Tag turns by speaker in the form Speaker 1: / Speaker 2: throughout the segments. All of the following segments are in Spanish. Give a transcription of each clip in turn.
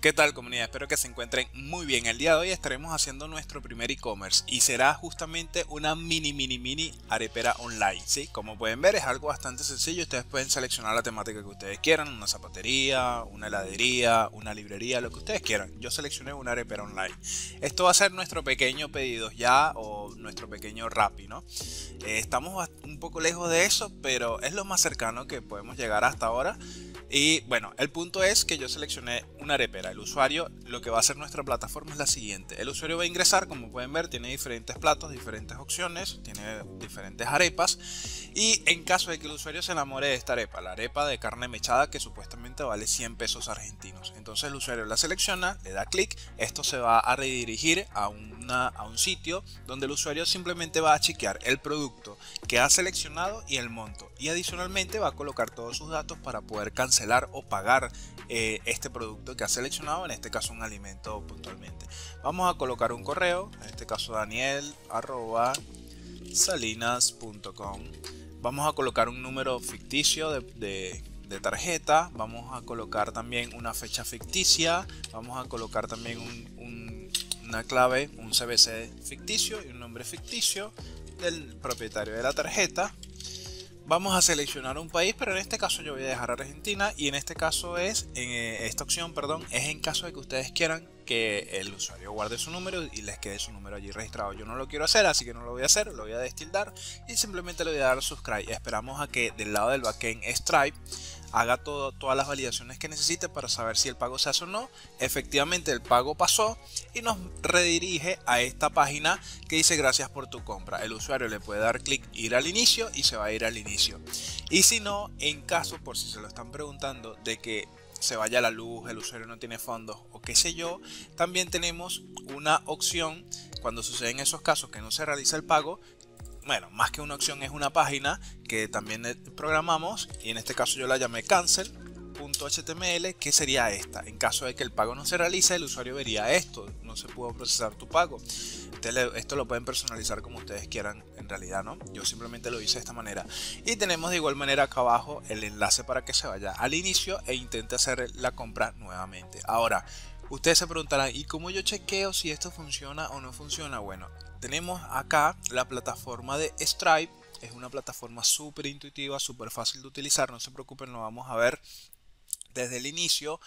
Speaker 1: ¿Qué tal comunidad? Espero que se encuentren muy bien. El día de hoy estaremos haciendo nuestro primer e-commerce y será justamente una mini mini mini arepera online. ¿sí? Como pueden ver es algo bastante sencillo. Ustedes pueden seleccionar la temática que ustedes quieran, una zapatería, una heladería, una librería, lo que ustedes quieran. Yo seleccioné una arepera online. Esto va a ser nuestro pequeño pedido ya o nuestro pequeño Rappi. ¿no? Eh, estamos un poco lejos de eso, pero es lo más cercano que podemos llegar hasta ahora. Y bueno, el punto es que yo seleccioné una arepera. El usuario, lo que va a hacer nuestra plataforma es la siguiente. El usuario va a ingresar, como pueden ver, tiene diferentes platos, diferentes opciones, tiene diferentes arepas. Y en caso de que el usuario se enamore de esta arepa, la arepa de carne mechada que supuestamente vale 100 pesos argentinos. Entonces el usuario la selecciona, le da clic, esto se va a redirigir a, a un sitio donde el usuario simplemente va a chequear el producto que ha seleccionado y el monto y adicionalmente va a colocar todos sus datos para poder cancelar o pagar eh, este producto que ha seleccionado, en este caso un alimento puntualmente. Vamos a colocar un correo, en este caso daniel salinas.com. Vamos a colocar un número ficticio de, tarjeta, vamos a colocar también una fecha ficticia, vamos a colocar también una clave, un CBC ficticio y un nombre ficticio del propietario de la tarjeta vamos a seleccionar un país, pero en este caso yo voy a dejar Argentina y en este caso es, en eh, esta opción, perdón, es en caso de que ustedes quieran que el usuario guarde su número y les quede su número allí registrado. Yo no lo quiero hacer, así que no lo voy a hacer, lo voy a destildar y simplemente le voy a dar subscribe. Esperamos a que del lado del backend Stripe haga todas las validaciones que necesite para saber si el pago se hace o no. Efectivamente el pago pasó y nos redirige a esta página que dice gracias por tu compra. El usuario le puede dar clic ir al inicio y se va a ir al inicio. Y si no, en caso, por si se lo están preguntando, de que se vaya la luz, el usuario no tiene fondos o qué sé yo, también tenemos una opción cuando suceden esos casos que no se realiza el pago bueno, más que una opción es una página que también eh, programamos y en este caso yo la llamé cancel.html que sería esta. En caso de que el pago no se realice, el usuario vería esto, no se pudo procesar tu pago. esto lo pueden personalizar como ustedes quieran en realidad, ¿no? Yo simplemente lo hice de esta manera. Y tenemos de igual manera acá abajo el enlace para que se vaya al inicio e intente hacer la compra nuevamente. Ahora, Ustedes se preguntarán, ¿y cómo yo chequeo si esto funciona o no funciona? Bueno, tenemos acá la plataforma de Stripe. Es una plataforma súper intuitiva, súper fácil de utilizar. No se preocupen, lo vamos a ver desde el inicio.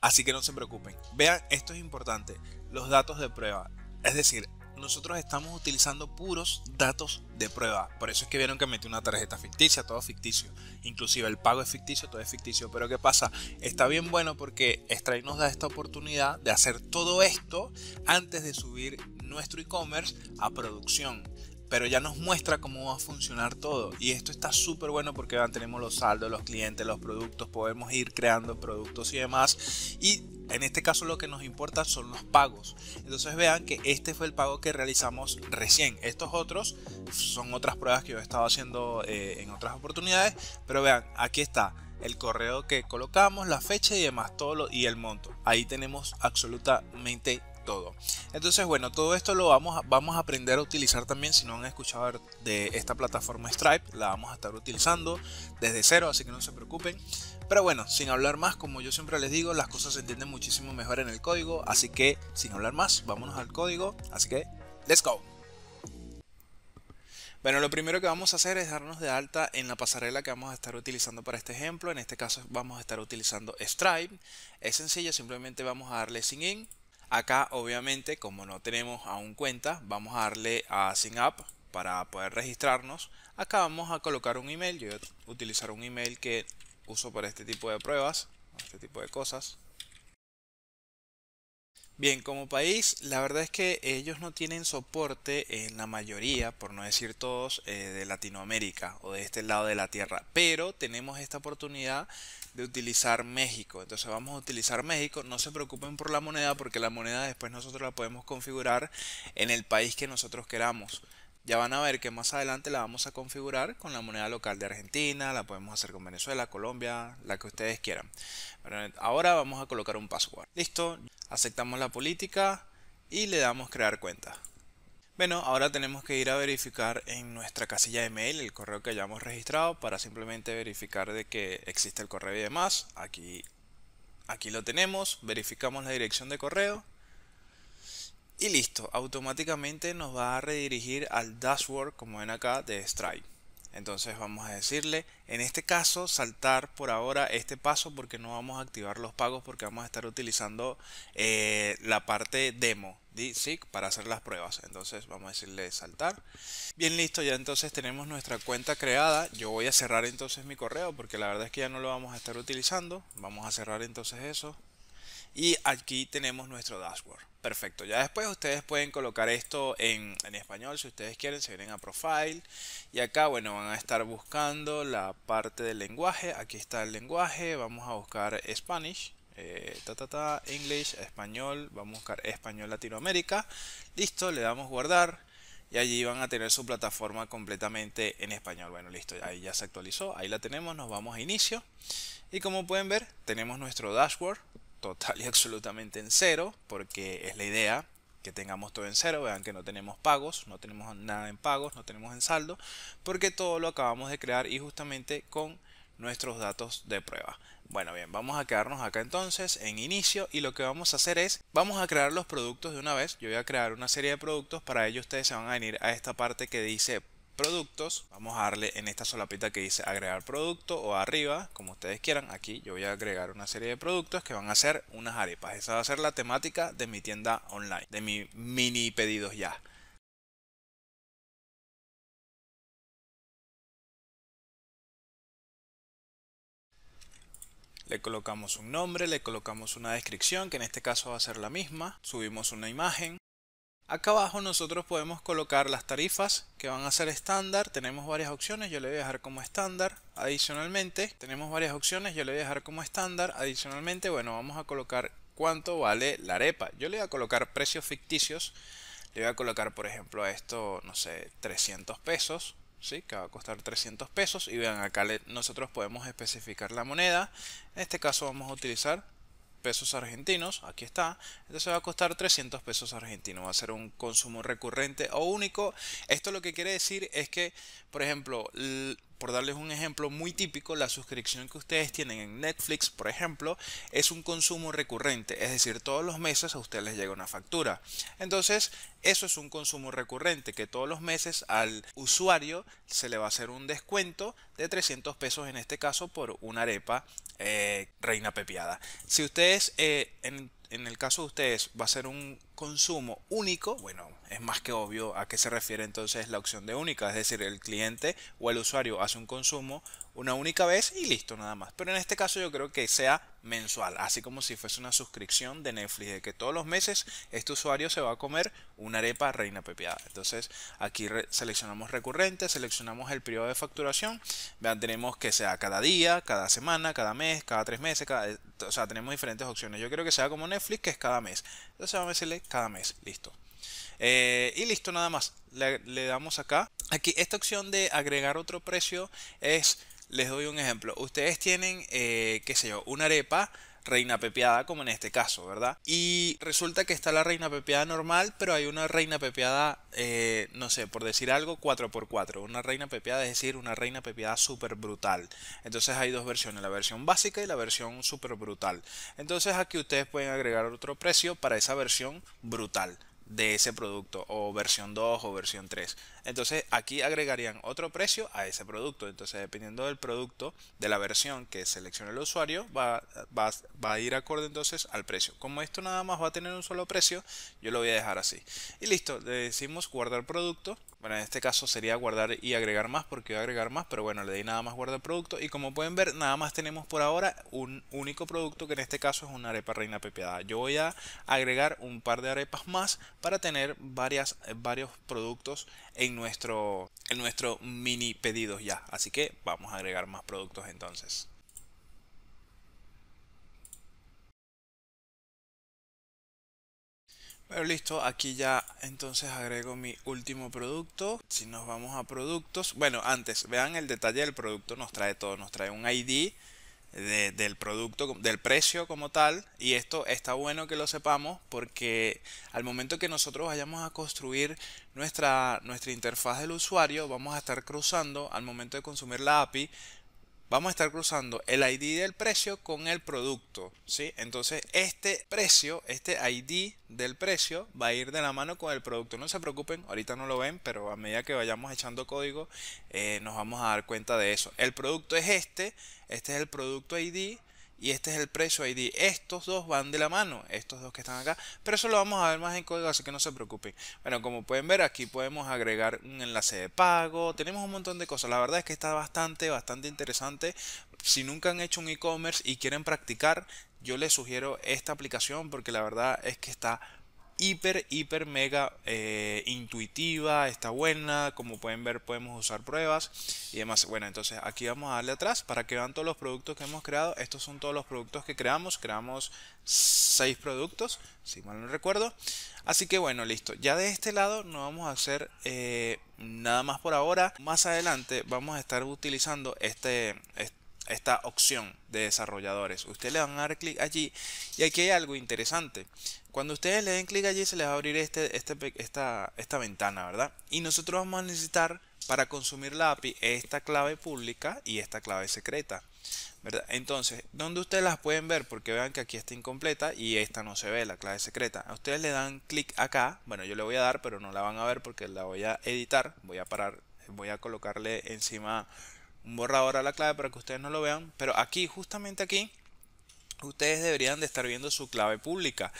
Speaker 1: Así que no se preocupen. Vean, esto es importante. Los datos de prueba. Es decir, nosotros estamos utilizando puros datos de prueba. Por eso es que vieron que metí una tarjeta ficticia, todo ficticio. Inclusive el pago es ficticio, todo es ficticio. Pero ¿qué pasa? Está bien bueno porque Stripe nos da esta oportunidad de hacer todo esto antes de subir nuestro e-commerce a producción pero ya nos muestra cómo va a funcionar todo. Y esto está súper bueno porque tenemos los saldos, los clientes, los productos, podemos ir creando productos y demás. Y en este caso lo que nos importa son los pagos. Entonces vean que este fue el pago que realizamos recién. Estos otros son otras pruebas que yo he estado haciendo eh, en otras oportunidades. Pero vean, aquí está el correo que colocamos, la fecha y demás, todo lo, y el monto. Ahí tenemos absolutamente todo. Entonces, bueno, todo esto lo vamos a, vamos a aprender a utilizar también. Si no han escuchado de esta plataforma Stripe, la vamos a estar utilizando desde cero, así que no se preocupen. Pero bueno, sin hablar más, como yo siempre les digo, las cosas se entienden muchísimo mejor en el código. Así que, sin hablar más, vámonos al código. Así que, let's go. Bueno, lo primero que vamos a hacer es darnos de alta en la pasarela que vamos a estar utilizando para este ejemplo. En este caso vamos a estar utilizando Stripe. Es sencillo, simplemente vamos a darle sign in Acá obviamente como no tenemos aún cuenta, vamos a darle a Sign Up para poder registrarnos. Acá vamos a colocar un email, yo voy a utilizar un email que uso para este tipo de pruebas, este tipo de cosas. Bien, como país, la verdad es que ellos no tienen soporte en la mayoría, por no decir todos, eh, de Latinoamérica o de este lado de la Tierra, pero tenemos esta oportunidad de utilizar México. Entonces vamos a utilizar México. No se preocupen por la moneda porque la moneda después nosotros la podemos configurar en el país que nosotros queramos. Ya van a ver que más adelante la vamos a configurar con la moneda local de Argentina, la podemos hacer con Venezuela, Colombia, la que ustedes quieran. ahora vamos a colocar un password. Listo, aceptamos la política y le damos crear cuenta. Bueno, ahora tenemos que ir a verificar en nuestra casilla de mail el correo que hayamos registrado para simplemente verificar de que existe el correo y demás. Aquí, aquí lo tenemos, verificamos la dirección de correo y listo, automáticamente nos va a redirigir al dashboard como ven acá de Stripe. Entonces vamos a decirle, en este caso, saltar por ahora este paso porque no vamos a activar los pagos porque vamos a estar utilizando eh, la parte demo ¿sí? para hacer las pruebas. Entonces vamos a decirle saltar. Bien listo, ya entonces tenemos nuestra cuenta creada. Yo voy a cerrar entonces mi correo porque la verdad es que ya no lo vamos a estar utilizando. Vamos a cerrar entonces eso. Y aquí tenemos nuestro dashboard perfecto. Ya después ustedes pueden colocar esto en, español si ustedes quieren. Se vienen a Profile y acá, bueno, van a estar buscando la parte del lenguaje. Aquí está el lenguaje. Vamos a buscar Spanish. Eh, ta, English, español, vamos a buscar español Latinoamérica, listo, le damos guardar y allí van a tener su plataforma completamente en español. Bueno, listo, ahí ya se actualizó, ahí la tenemos, nos vamos a inicio y como pueden ver tenemos nuestro dashboard total y absolutamente en cero, porque es la idea que tengamos todo en cero, vean que no tenemos pagos, no tenemos nada en pagos, no tenemos en saldo, porque todo lo acabamos de crear y justamente con nuestros datos de prueba. Bueno, bien, vamos a quedarnos acá entonces en inicio y lo que vamos a hacer es, vamos a crear los productos de una vez. Yo voy a crear una serie de productos, para ello ustedes se van a venir a esta parte que dice productos. Vamos a darle en esta solapita que dice agregar producto o arriba, como ustedes quieran. Aquí yo voy a agregar una serie de productos que van a ser unas arepas. Esa va a ser la temática de mi tienda online, de mi mini pedidos ya. Le colocamos un nombre, le colocamos una descripción, que en este caso va a ser la misma. Subimos una imagen, Acá abajo nosotros podemos colocar las tarifas que van a ser estándar. Tenemos varias opciones, yo le voy a dejar como estándar. Adicionalmente, tenemos varias opciones, yo le voy a dejar como estándar. Adicionalmente, bueno, vamos a colocar cuánto vale la arepa. Yo le voy a colocar precios ficticios. Le voy a colocar, por ejemplo, a esto, no sé, 300 pesos. ¿Sí? que va a costar 300 pesos y vean acá nosotros podemos especificar la moneda en este caso vamos a utilizar pesos argentinos, aquí está, entonces este va a costar 300 pesos argentinos, va a ser un consumo recurrente o único. Esto lo que quiere decir es que, por ejemplo, por darles un ejemplo muy típico, la suscripción que ustedes tienen en Netflix, por ejemplo, es un consumo recurrente, es decir, todos los meses a ustedes les llega una factura. Entonces, eso es un consumo recurrente que todos los meses al usuario se le va a hacer un descuento de 300 pesos en este caso por una arepa eh, reina pepiada. Si ustedes eh, en el caso de ustedes va a ser un consumo único, bueno, es más que obvio a qué se refiere entonces la opción de única, es decir, el cliente o el usuario hace un consumo una única vez y listo nada más. Pero en este caso yo creo que sea mensual, así como si fuese una suscripción de Netflix, de que todos los meses este usuario se va a comer una arepa reina pepiada. Entonces aquí seleccionamos recurrente, seleccionamos el periodo de facturación, vean, tenemos que sea cada día, cada semana, cada mes, cada tres meses, o sea, tenemos diferentes opciones. Yo creo que sea como Netflix, que es cada mes. Entonces vamos a decirle cada mes, listo. Eh, y listo, nada más. le, damos acá. Aquí esta opción de agregar otro precio es les doy un ejemplo. Ustedes tienen, eh, qué sé yo, una arepa reina pepeada como en este caso, ¿verdad? Y resulta que está la reina pepeada normal, pero hay una reina pepeada, eh, no sé, por decir algo, 4x4. Una reina pepeada, es decir, una reina pepeada súper brutal. Entonces hay dos versiones, la versión básica y la versión súper brutal. Entonces aquí ustedes pueden agregar otro precio para esa versión brutal de ese producto o versión 2 o versión 3 entonces aquí agregarían otro precio a ese producto. Entonces, dependiendo del producto, de la versión que seleccione el usuario, va, va, a ir acorde entonces al precio. Como esto nada más va a tener un solo precio, yo lo voy a dejar así. Y listo, le decimos guardar producto. Bueno, en este caso sería guardar y agregar más porque voy a agregar más, pero bueno, le di nada más guardar producto. Y como pueden ver, nada más tenemos por ahora un único producto que en este caso es una arepa reina pepiada. Yo voy a agregar un par de arepas más para tener varias, varios productos en nuestro, en nuestro mini pedidos ya. Así que vamos a agregar más productos entonces. Pero listo, aquí ya entonces agrego mi último producto. Si nos vamos a productos, bueno, antes vean el detalle del producto, nos trae todo, nos trae un ID, del producto, del precio como tal. Y esto está bueno que lo sepamos porque al momento que nosotros vayamos a construir nuestra, nuestra interfaz del usuario, vamos a estar cruzando al momento de consumir la API vamos a estar cruzando el ID del precio con el producto, ¿sí? Entonces este precio, este ID del precio va a ir de la mano con el producto. No se preocupen, ahorita no lo ven, pero a medida que vayamos echando código eh, nos vamos a dar cuenta de eso. El producto es este, este es el producto ID y este es el precio ID. Estos dos van de la mano, estos dos que están acá, pero eso lo vamos a ver más en código, así que no se preocupen. Bueno, como pueden ver, aquí podemos agregar un enlace de pago, tenemos un montón de cosas. La verdad es que está bastante, bastante interesante. Si nunca han hecho un e-commerce y quieren practicar, yo les sugiero esta aplicación porque la verdad es que está hiper, hiper, mega eh, intuitiva, está buena, como pueden ver podemos usar pruebas y demás. Bueno, entonces aquí vamos a darle atrás para que vean todos los productos que hemos creado. Estos son todos los productos que creamos, creamos 6 productos, si mal no recuerdo. Así que bueno, listo. Ya de este lado no vamos a hacer eh, nada más por ahora. Más adelante vamos a estar utilizando este, esta opción de desarrolladores. Ustedes le van a dar clic allí y aquí hay algo interesante. Cuando ustedes le den clic allí se les va a abrir este, este esta, esta ventana, ¿verdad? Y nosotros vamos a necesitar para consumir la API esta clave pública y esta clave secreta. ¿verdad? Entonces, ¿dónde ustedes las pueden ver? Porque vean que aquí está incompleta y esta no se ve, la clave secreta. A ustedes le dan clic acá, bueno yo le voy a dar, pero no la van a ver porque la voy a editar. Voy a parar, voy a colocarle encima un borrador a la clave para que ustedes no lo vean. Pero aquí, justamente aquí, ustedes deberían de estar viendo su clave pública.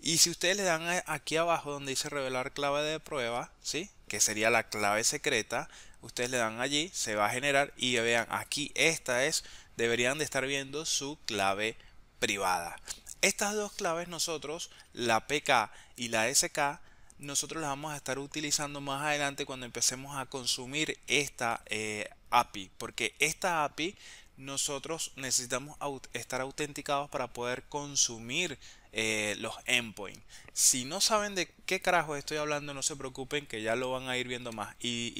Speaker 1: Y si ustedes le dan aquí abajo donde dice revelar clave de prueba, ¿sí? que sería la clave secreta, ustedes le dan allí, se va a generar y vean aquí, esta es, deberían de estar viendo su clave privada. Estas dos claves nosotros, la PK y la SK, nosotros las vamos a estar utilizando más adelante cuando empecemos a consumir esta eh, API, porque esta API nosotros necesitamos estar autenticados para poder consumir eh, los endpoints. Si no saben de qué carajo estoy hablando, no se preocupen que ya lo van a ir viendo más. Y,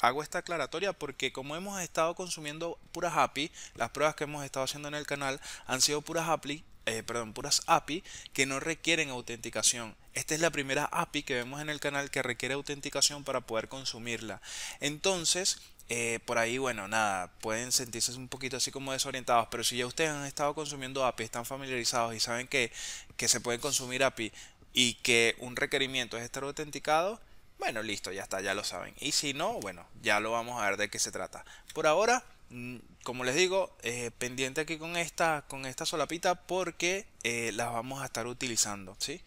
Speaker 1: hago esta aclaratoria porque como hemos estado consumiendo puras API, las pruebas que hemos estado haciendo en el canal han sido puras API, eh, perdón, puras API que no requieren autenticación. Esta es la primera API que vemos en el canal que requiere autenticación para poder consumirla. Entonces, eh, por ahí, bueno, nada, pueden sentirse un poquito así como desorientados, pero si ya ustedes han estado consumiendo API, están familiarizados y saben que, se pueden consumir API y que un requerimiento es estar autenticado, bueno, listo, ya está, ya lo saben. Y si no, bueno, ya lo vamos a ver de qué se trata. Por ahora, mm, como les digo, eh, pendiente aquí con esta, con esta solapita porque eh, las vamos a estar utilizando, ¿sí?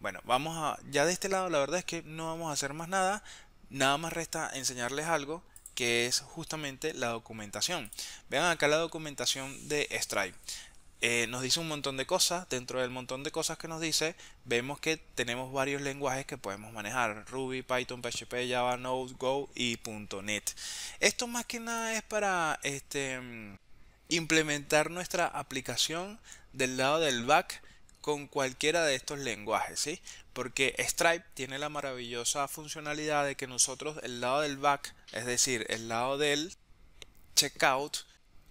Speaker 1: Bueno, vamos a, ya de este lado la verdad es que no vamos a hacer más nada, nada más resta enseñarles algo que es justamente la documentación. Vean acá la documentación de Stripe. Eh, nos dice un montón de cosas. Dentro del montón de cosas que nos dice, vemos que tenemos varios lenguajes que podemos manejar. Ruby, Python, PHP, Java, Node, Go y .NET. Esto más que nada es para este, implementar nuestra aplicación del lado del back con cualquiera de estos lenguajes. ¿sí? Porque Stripe tiene la maravillosa funcionalidad de que nosotros el lado del back, es decir, el lado del checkout,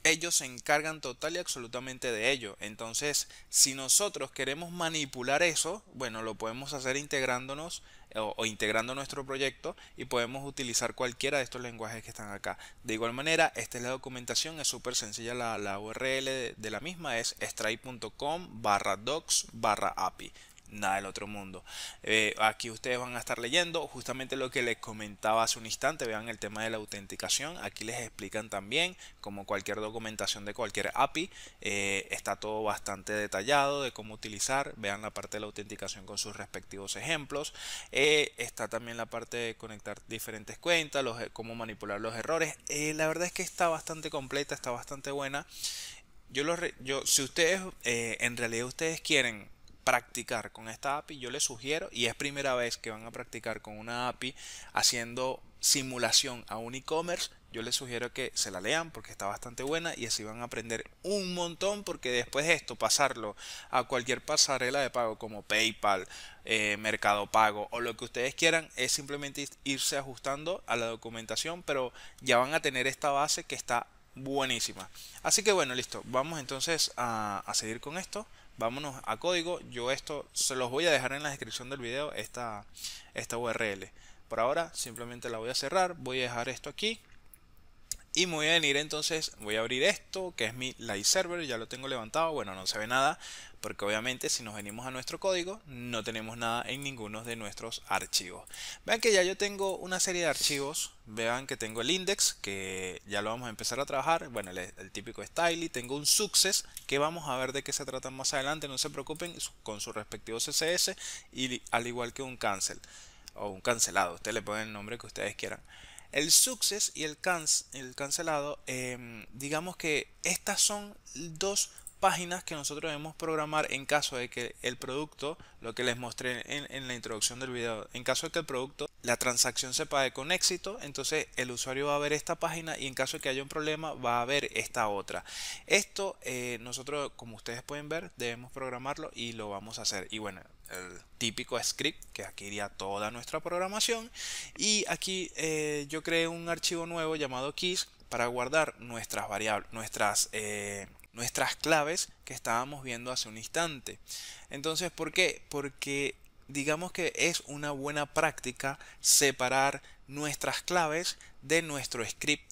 Speaker 1: ellos se encargan total y absolutamente de ello. Entonces, si nosotros queremos manipular eso, bueno, lo podemos hacer integrándonos o, integrando nuestro proyecto y podemos utilizar cualquiera de estos lenguajes que están acá. De igual manera, esta es la documentación, es súper sencilla la, URL de, de, la misma, es stripe.com barra docs barra API nada del otro mundo. Eh, aquí ustedes van a estar leyendo justamente lo que les comentaba hace un instante, vean el tema de la autenticación, aquí les explican también, como cualquier documentación de cualquier API, eh, está todo bastante detallado de cómo utilizar, vean la parte de la autenticación con sus respectivos ejemplos, eh, está también la parte de conectar diferentes cuentas, los, cómo manipular los errores, la verdad es que está bastante completa, está bastante buena. Yo, lo, yo si ustedes, en realidad ustedes quieren practicar con esta API, yo les sugiero, y es primera vez que van a practicar con una API haciendo simulación a un e-commerce, yo les sugiero que se la lean porque está bastante buena y así van a aprender un montón porque después de esto pasarlo a cualquier pasarela de pago como PayPal, eh, Mercado Pago o lo que ustedes quieran es simplemente irse ajustando a la documentación pero ya van a tener esta base que está buenísima. Así que bueno, listo, vamos entonces a seguir con esto vámonos a código. Yo esto se los voy a dejar en la descripción del video, esta, esta URL. Por ahora simplemente la voy a cerrar, voy a dejar esto aquí y voy a venir entonces, voy a abrir esto, que es mi Live Server, ya lo tengo levantado, bueno, no se ve nada, porque obviamente si nos venimos a nuestro código, no tenemos nada en ninguno de nuestros archivos. Vean que ya yo tengo una serie de archivos, vean que tengo el index, que ya lo vamos a empezar a trabajar, bueno, el, típico típico y tengo un success, que vamos a ver de qué se trata más adelante, no se preocupen, con su respectivo CSS, y al igual que un cancel, o un cancelado, ustedes le ponen el nombre que ustedes quieran. El success y el, el cancelado, em, digamos que estas son dos páginas que nosotros debemos programar en caso de que el producto, lo que les mostré en, la introducción del video, en caso de que el producto, la transacción se pague con éxito, entonces el usuario va a ver esta página y en caso de que haya un problema va a ver esta otra. Esto eh, nosotros, como ustedes pueden ver, debemos programarlo y lo vamos a hacer. Y bueno, el típico script que aquí iría toda nuestra programación y aquí eh, yo creé un archivo nuevo llamado keys para guardar nuestras variables nuestras eh, nuestras claves que estábamos viendo hace un instante entonces por qué porque digamos que es una buena práctica separar nuestras claves de nuestro script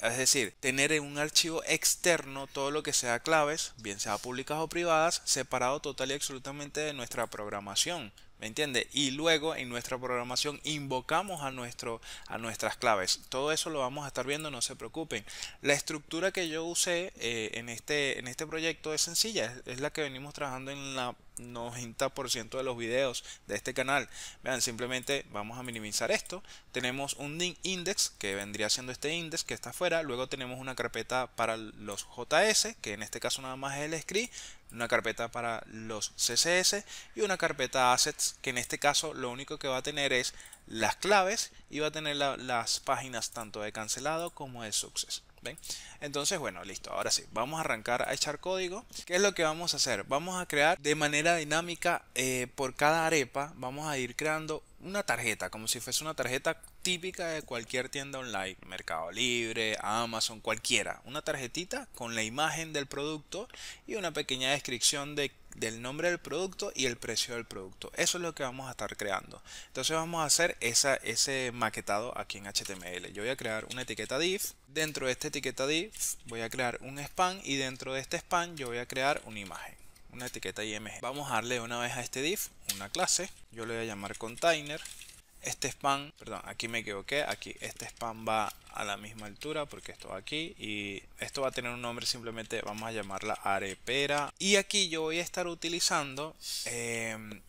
Speaker 1: es decir, tener en un archivo externo todo lo que sea claves, bien sea públicas o privadas, separado total y absolutamente de nuestra programación. ¿Me entiende? Y luego en nuestra programación invocamos a, nuestro, a nuestras claves. Todo eso lo vamos a estar viendo, no se preocupen. La estructura que yo usé eh, en, este, en este proyecto es sencilla, es, la que venimos trabajando en la 90% de los videos de este canal. Vean, simplemente vamos a minimizar esto. Tenemos un index que vendría siendo este index que está afuera. Luego tenemos una carpeta para los JS, que en este caso nada más es el script una carpeta para los CSS y una carpeta assets que en este caso lo único que va a tener es las claves y va a tener las páginas tanto de cancelado como de success. ¿Ven? Entonces, bueno, listo. Ahora sí, vamos a arrancar a echar código. ¿Qué es lo que vamos a hacer? Vamos a crear de manera dinámica eh, por cada arepa, vamos a ir creando una tarjeta, como si fuese una tarjeta típica de cualquier tienda online, Mercado Libre, Amazon, cualquiera. Una tarjetita con la imagen del producto y una pequeña descripción del nombre del producto y el precio del producto. Eso es lo que vamos a estar creando. Entonces vamos a hacer esa, ese maquetado aquí en HTML. Yo voy a crear una etiqueta div. Dentro de esta etiqueta div voy a crear un span y dentro de este span yo voy a crear una imagen una etiqueta img. Vamos a darle una vez a este div una clase. Yo le voy a llamar container este spam, perdón, aquí me equivoqué, aquí este spam va a la misma altura porque esto va aquí y esto va a tener un nombre simplemente vamos a llamarla arepera y aquí yo voy a estar utilizando em,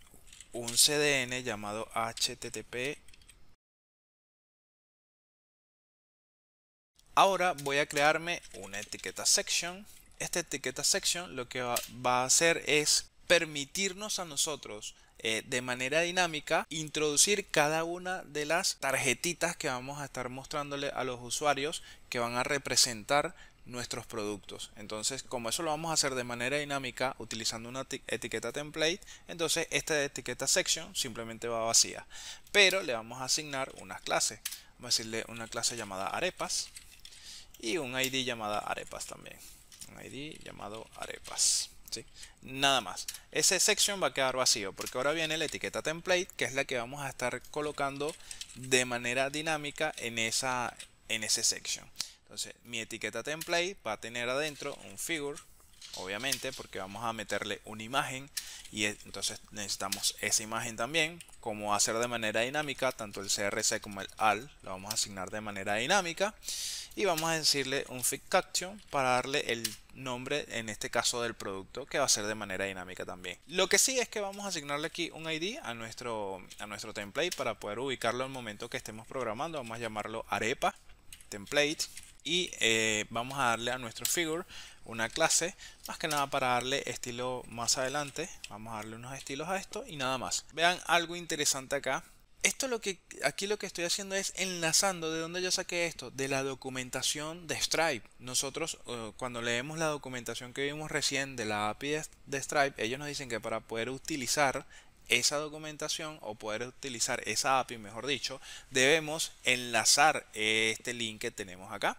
Speaker 1: un CDN llamado HTTP ahora voy a crearme una etiqueta section esta etiqueta section lo que va a hacer es permitirnos a nosotros eh, de manera dinámica introducir cada una de las tarjetitas que vamos a estar mostrándole a los usuarios que van a representar nuestros productos. Entonces, como eso lo vamos a hacer de manera dinámica utilizando una etiqueta template, entonces esta etiqueta section simplemente va vacía. Pero le vamos a asignar unas clases. Vamos a decirle una clase llamada arepas y un ID llamada arepas también. Un ID llamado arepas. Nada más. Ese section va a quedar vacío porque ahora viene la etiqueta template que es la que vamos a estar colocando de manera dinámica en, esa, en ese section. Entonces mi etiqueta template va a tener adentro un figure, obviamente, porque vamos a meterle una imagen y entonces necesitamos esa imagen también. Como hacer de manera dinámica, tanto el CRC como el AL lo vamos a asignar de manera dinámica y vamos a decirle un fit caption para darle el nombre en este caso del producto que va a ser de manera dinámica también lo que sí es que vamos a asignarle aquí un id a nuestro a nuestro template para poder ubicarlo al momento que estemos programando vamos a llamarlo arepa template y eh, vamos a darle a nuestro figure una clase más que nada para darle estilo más adelante vamos a darle unos estilos a esto y nada más vean algo interesante acá esto lo que aquí lo que estoy haciendo es enlazando de dónde yo saqué esto, de la documentación de Stripe. Nosotros eh, cuando leemos la documentación que vimos recién de la API de Stripe, ellos nos dicen que para poder utilizar esa documentación o poder utilizar esa API, mejor dicho, debemos enlazar este link que tenemos acá.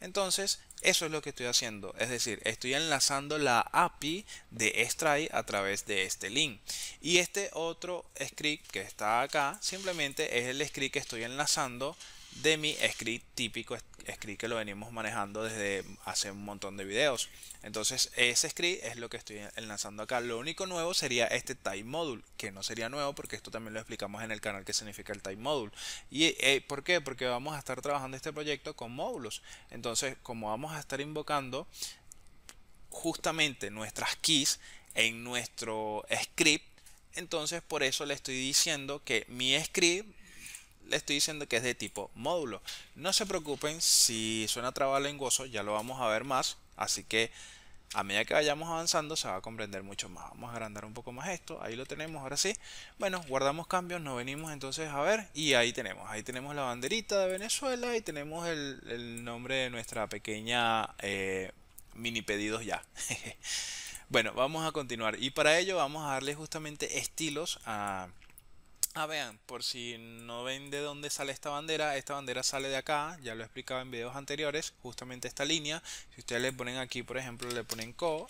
Speaker 1: Entonces, eso es lo que estoy haciendo, es decir, estoy enlazando la API de Stripe a través de este link. Y este otro script que está acá, simplemente es el script que estoy enlazando de mi script típico, script que lo venimos manejando desde hace un montón de videos. Entonces ese script es lo que estoy lanzando acá. Lo único nuevo sería este time module, que no sería nuevo porque esto también lo explicamos en el canal que significa el time module. ¿Y eh, por qué? Porque vamos a estar trabajando este proyecto con módulos. Entonces como vamos a estar invocando justamente nuestras keys en nuestro script, entonces por eso le estoy diciendo que mi script le estoy diciendo que es de tipo módulo. No se preocupen si suena trabalenguoso, ya lo vamos a ver más. Así que a medida que vayamos avanzando se va a comprender mucho más. Vamos a agrandar un poco más esto. Ahí lo tenemos, ahora sí. Bueno, guardamos cambios, nos venimos entonces a ver. Y ahí tenemos, ahí tenemos la banderita de Venezuela y tenemos el, nombre de nuestra pequeña eh, mini pedidos ya. bueno, vamos a continuar. Y para ello vamos a darle justamente estilos a... Ah, vean, por si no ven de dónde sale esta bandera, esta bandera sale de acá, ya lo he explicado en videos anteriores, justamente esta línea. Si ustedes le ponen aquí, por ejemplo, le ponen CO,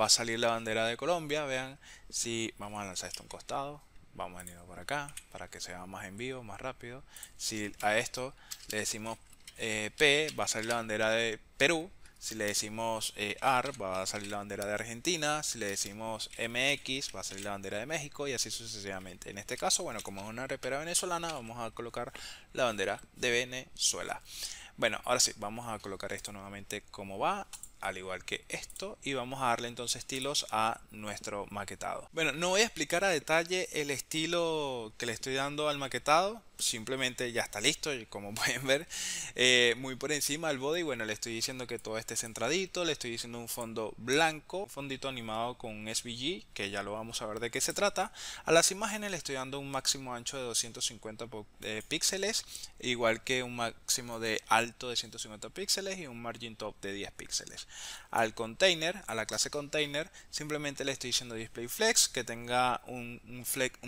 Speaker 1: va a salir la bandera de Colombia, vean. Si vamos a lanzar esto a un costado, vamos a venir por acá, para que se vea más en vivo, más rápido. Si a esto le decimos eh, P, va a salir la bandera de Perú. Si le decimos eh, AR va a salir la bandera de Argentina, si le decimos MX va a salir la bandera de México y así sucesivamente. En este caso, bueno, como es una repera venezolana, vamos a colocar la bandera de Venezuela. Bueno, ahora sí, vamos a colocar esto nuevamente como va al igual que esto y vamos a darle entonces estilos a nuestro maquetado. Bueno, no voy a explicar a detalle el estilo que le estoy dando al maquetado, simplemente ya está listo, y como pueden ver, eh, muy por encima del body, bueno, le estoy diciendo que todo esté centradito, le estoy diciendo un fondo blanco, fondito animado con un SVG, que ya lo vamos a ver de qué se trata. A las imágenes le estoy dando un máximo ancho de 250 eh, píxeles, igual que un máximo de alto de 150 píxeles y un margin top de 10 píxeles. Al container, a la clase container, simplemente le estoy diciendo display flex, que tenga un, flex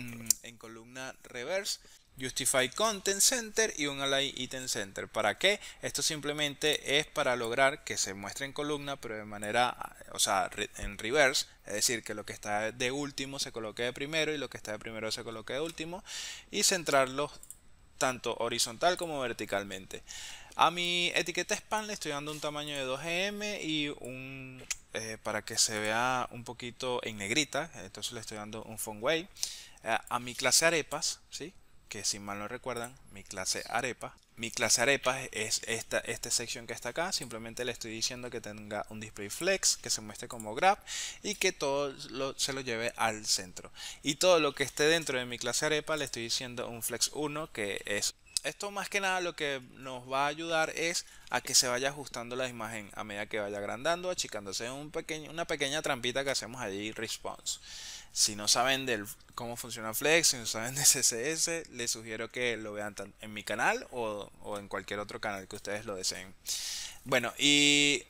Speaker 1: en columna reverse, justify content center y un align item center. ¿Para qué? Esto simplemente es para lograr que se muestre en columna, pero de manera, o sea, en reverse, es decir, que lo que está de último se coloque de primero y lo que está de primero se coloque de último y centrarlos tanto horizontal como verticalmente. A mi etiqueta spam le estoy dando un tamaño de 2M y un eh, para que se vea un poquito en negrita, entonces le estoy dando un font way. Eh, a mi clase arepas, ¿sí? que si mal no recuerdan, mi clase arepa. Mi clase arepas es esta, esta sección que está acá. Simplemente le estoy diciendo que tenga un display flex, que se muestre como grab y que todo se lo lleve al centro. Y todo lo que esté dentro de mi clase arepa le estoy diciendo un flex 1, que es esto más que nada lo que nos va a ayudar es a que se vaya ajustando la imagen a medida que vaya agrandando, achicándose un una pequeña trampita que hacemos allí, response. Si no saben del, cómo funciona Flex, si no saben de CSS, les sugiero que lo vean en mi canal o, en cualquier otro canal que ustedes lo deseen. Bueno, y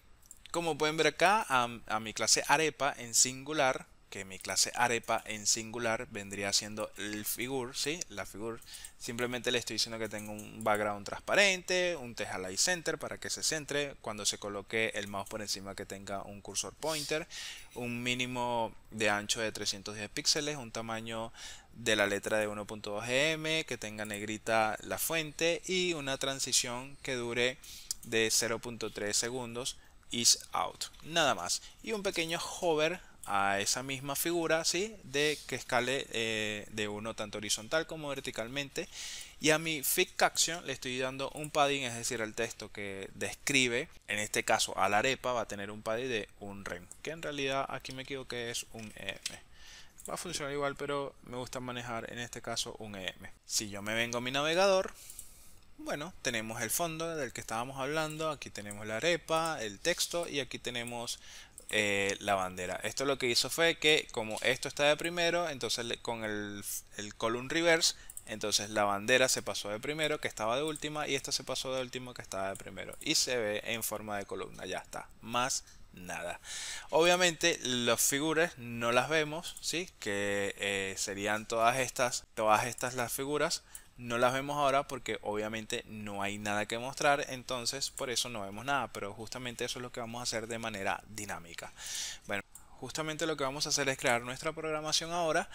Speaker 1: como pueden ver acá, a mi clase Arepa en singular, que mi clase arepa en singular vendría siendo el figure, ¿sí? La figure. Simplemente le estoy diciendo que tenga un background transparente, un teja center para que se centre. Cuando se coloque el mouse por encima que tenga un cursor pointer. Un mínimo de ancho de 310 píxeles, un tamaño de la letra de 1.2 gm, que tenga negrita la fuente y una transición que dure de 0.3 segundos is out. Nada más. Y un pequeño hover a esa misma figura, ¿sí? De que escale eh, de uno tanto horizontal como verticalmente. Y a mi fit action le estoy dando un padding, es decir, el texto que describe, en este caso a la arepa, va a tener un padding de un rem. Que en realidad aquí me equivoqué, es un em. Va a funcionar igual, pero me gusta manejar en este caso un em. Si yo me vengo a mi navegador, bueno, tenemos el fondo del que estábamos hablando, aquí tenemos la arepa, el texto y aquí tenemos eh, la bandera. Esto lo que hizo fue que como esto está de primero, entonces con el, column reverse, entonces la bandera se pasó de primero que estaba de última y esto se pasó de último que estaba de primero. Y se ve en forma de columna, ya está. Más nada. Obviamente las figuras no las vemos, ¿sí? Que eh, serían todas estas, todas estas las figuras no las vemos ahora porque obviamente no hay nada que mostrar, entonces por eso no vemos nada, pero justamente eso es lo que vamos a hacer de manera dinámica. Bueno, justamente lo que vamos a hacer es crear nuestra programación ahora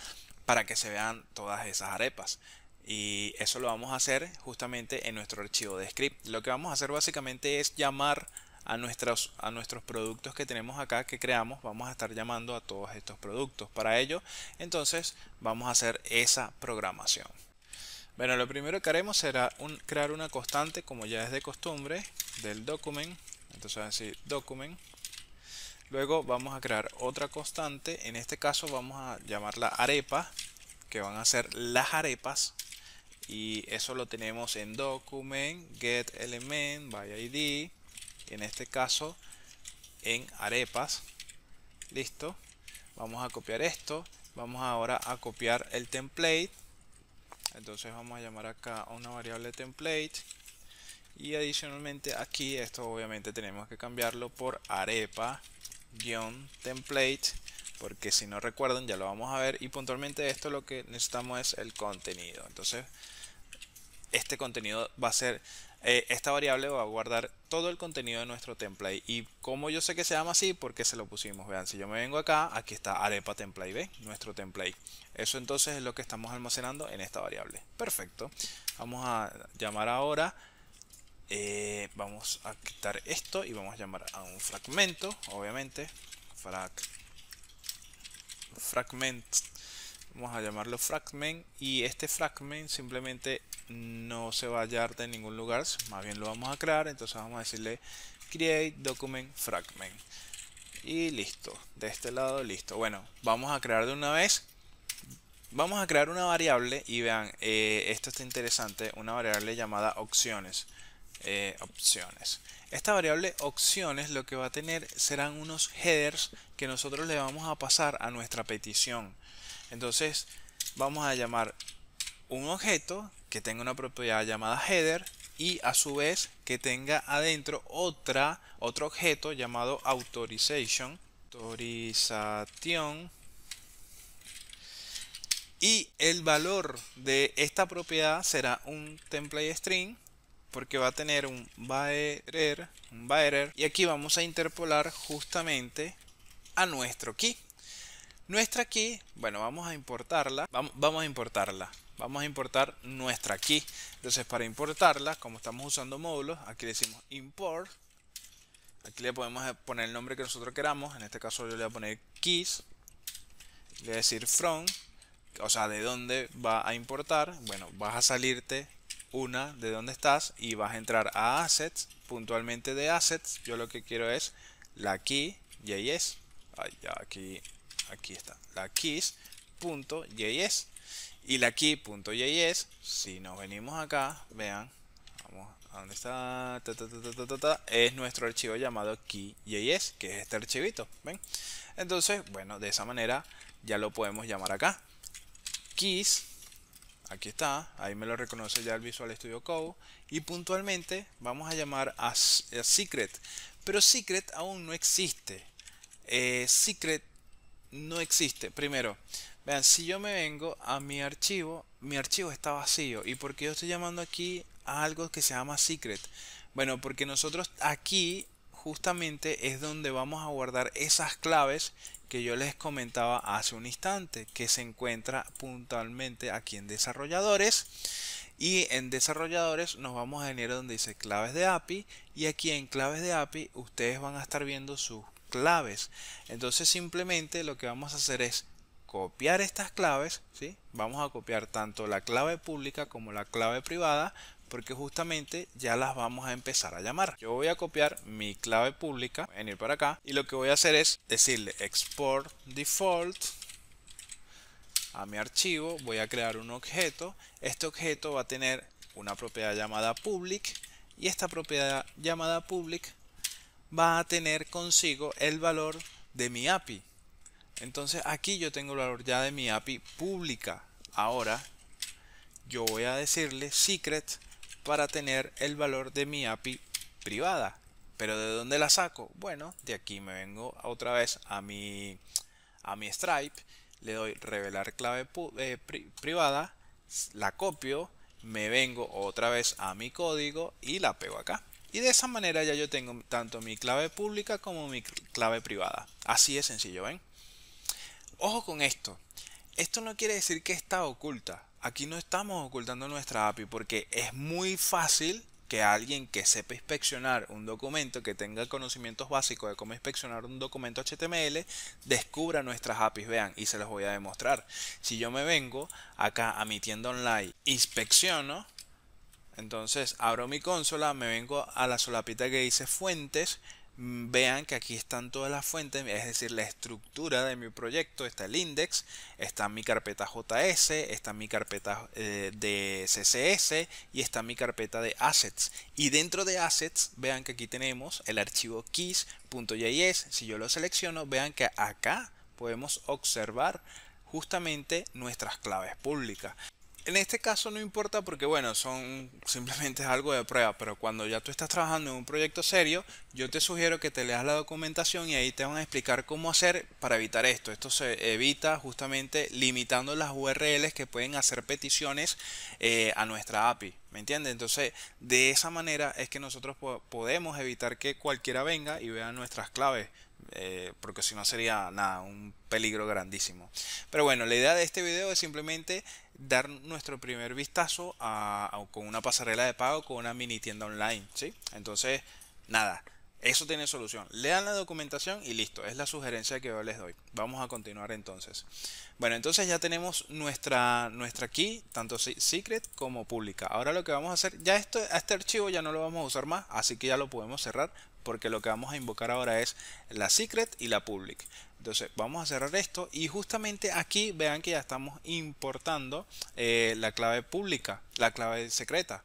Speaker 1: para que se vean todas esas arepas. Y eso lo vamos a hacer justamente en nuestro archivo de script. Lo que vamos a hacer básicamente es llamar a nuestros, a nuestros productos que tenemos acá que creamos. Vamos a estar llamando a todos estos productos. Para ello, entonces, vamos a hacer esa programación. Bueno, lo primero que haremos será crear una constante, como ya es de costumbre, del document. Entonces decir document. Luego vamos a crear otra constante. En este caso vamos a llamarla arepa, que van a ser las arepas. Y eso lo tenemos en document, get element, by id. En este caso en arepas. Listo. Vamos a copiar esto. Vamos ahora a copiar el template entonces vamos a llamar acá a una variable template y adicionalmente aquí esto obviamente tenemos que cambiarlo por arepa template porque si no recuerdan ya lo vamos a ver y puntualmente esto lo que necesitamos es el contenido entonces este contenido va a ser eh, esta variable va a guardar todo el contenido de nuestro template. Y como yo sé que se llama así, porque se lo pusimos. Vean, si yo me vengo acá, aquí está arepa template B, nuestro template. Eso entonces es lo que estamos almacenando en esta variable. Perfecto. Vamos a llamar ahora. Eh, vamos a quitar esto y vamos a llamar a un fragmento, obviamente. Frag, fragment vamos a llamarlo fragment y este fragment simplemente no se va a hallar de ningún lugar más bien lo vamos a crear entonces vamos a decirle create document fragment y listo de este lado listo bueno vamos a crear de una vez vamos a crear una variable y vean eh, esto está interesante una variable llamada opciones eh, opciones esta variable opciones lo que va a tener serán unos headers que nosotros le vamos a pasar a nuestra petición entonces vamos a llamar un objeto que tenga una propiedad llamada header y a su vez que tenga adentro otra, otro objeto llamado authorization, autorización y el valor de esta propiedad será un template string porque va a tener un bearer un y aquí vamos a interpolar justamente a nuestro key. Nuestra key, bueno, vamos a importarla. Vamos, a importarla. Vamos a importar nuestra key. Entonces, para importarla, como estamos usando módulos, aquí le decimos import. Aquí le podemos poner el nombre que nosotros queramos. En este caso yo le voy a poner keys. Le voy a decir from. O sea, de dónde va a importar. Bueno, vas a salirte una de dónde estás y vas a entrar a assets, puntualmente de assets, yo lo que quiero es la key Y Ay, ya aquí aquí está, la keys.js. Y la key.js, si nos venimos acá, vean, está, es nuestro archivo llamado key.js, que es este archivito, ¿ven? Entonces, bueno, de esa manera ya lo podemos llamar acá. Keys, aquí está, ahí me lo reconoce ya el Visual Studio Code. Y puntualmente vamos a llamar a, Secret, pero Secret aún no existe. Eh, secret no existe. Primero, vean, si yo me vengo a mi archivo, mi archivo está vacío. ¿Y por qué yo estoy llamando aquí a algo que se llama secret? Bueno, porque nosotros aquí justamente es donde vamos a guardar esas claves que yo les comentaba hace un instante, que se encuentra puntualmente aquí en desarrolladores. Y en desarrolladores nos vamos a venir donde dice claves de API y aquí en claves de API ustedes van a estar viendo sus claves. Entonces simplemente lo que vamos a hacer es copiar estas claves, ¿sí? Vamos a copiar tanto la clave pública como la clave privada porque justamente ya las vamos a empezar a llamar. Yo voy a copiar mi clave pública, voy a venir para acá y lo que voy a hacer es decirle export default a mi archivo, voy a crear un objeto. Este objeto va a tener una propiedad llamada public y esta propiedad llamada public va a tener consigo el valor de mi API. Entonces aquí yo tengo el valor ya de mi API pública. Ahora yo voy a decirle secret para tener el valor de mi API privada. Pero ¿de dónde la saco? Bueno, de aquí me vengo otra vez a mi, a mi Stripe, le doy revelar clave eh, privada, la copio, me vengo otra vez a mi código y la pego acá. Y de esa manera ya yo tengo tanto mi clave pública como mi clave privada. Así de sencillo, ¿ven? Ojo con esto. Esto no quiere decir que está oculta. Aquí no estamos ocultando nuestra API porque es muy fácil que alguien que sepa inspeccionar un documento, que tenga conocimientos básicos de cómo inspeccionar un documento HTML, descubra nuestras APIs, vean, y se los voy a demostrar. Si yo me vengo acá a mi tienda online, inspecciono, entonces abro mi consola, me vengo a la solapita que dice fuentes. Mm, vean que aquí están todas las fuentes, es decir, la estructura de mi proyecto. Está el index, está mi carpeta JS, está mi carpeta eh, de CSS y está mi carpeta de assets. Y dentro de assets, vean que aquí tenemos el archivo keys.js. Si yo lo selecciono, vean que acá podemos observar justamente nuestras claves públicas en este caso no importa porque, bueno, son simplemente es algo de prueba, pero cuando ya tú estás trabajando en un proyecto serio, yo te sugiero que te leas la documentación y ahí te van a explicar cómo hacer para evitar esto. Esto se evita justamente limitando las URLs que pueden hacer peticiones eh, a nuestra API. ¿Me entiendes? Entonces, de esa manera es que nosotros podemos evitar que cualquiera venga y vea nuestras claves. Eh, porque si no sería nada, un peligro grandísimo. Pero bueno, la idea de este video es simplemente dar nuestro primer vistazo a, con una pasarela de pago, con una mini tienda online, ¿sí? Entonces, nada, eso tiene solución. Lean la documentación y listo, es la sugerencia que yo les doy. Vamos a continuar entonces. Bueno, entonces ya tenemos nuestra, nuestra key, tanto secret como pública. Ahora lo que vamos a hacer, ya esto, este archivo ya no lo vamos a usar más, así que ya lo podemos cerrar porque lo que vamos a invocar ahora es la secret y la public. Entonces vamos a cerrar esto y justamente aquí vean que ya estamos importando eh, la clave pública, la clave secreta.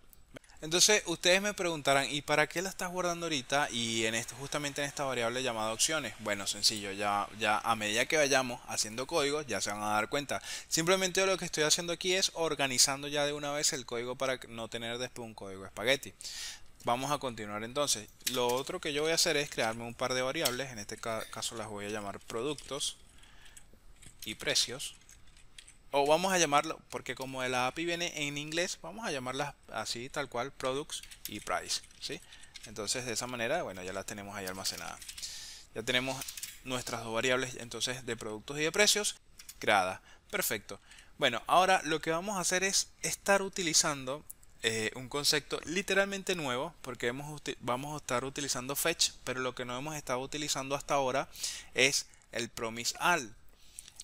Speaker 1: Entonces ustedes me preguntarán, ¿y para qué la estás guardando ahorita y en esto, justamente en esta variable llamada opciones? Bueno, sencillo, ya, ya a medida que vayamos haciendo códigos ya se van a dar cuenta. Simplemente lo que estoy haciendo aquí es organizando ya de una vez el código para no tener después un código espagueti. Vamos a continuar entonces. Lo otro que yo voy a hacer es crearme un par de variables. En este caso las voy a llamar productos y precios. O vamos a llamarlo, porque como la API viene en inglés, vamos a llamarlas así, tal cual, products y price. ¿sí? Entonces de esa manera, bueno, ya las tenemos ahí almacenadas. Ya tenemos nuestras dos variables entonces de productos y de precios creadas. Perfecto. Bueno, ahora lo que vamos a hacer es estar utilizando eh, un concepto literalmente nuevo porque hemos, vamos a estar utilizando fetch, pero lo que no hemos estado utilizando hasta ahora es el promise all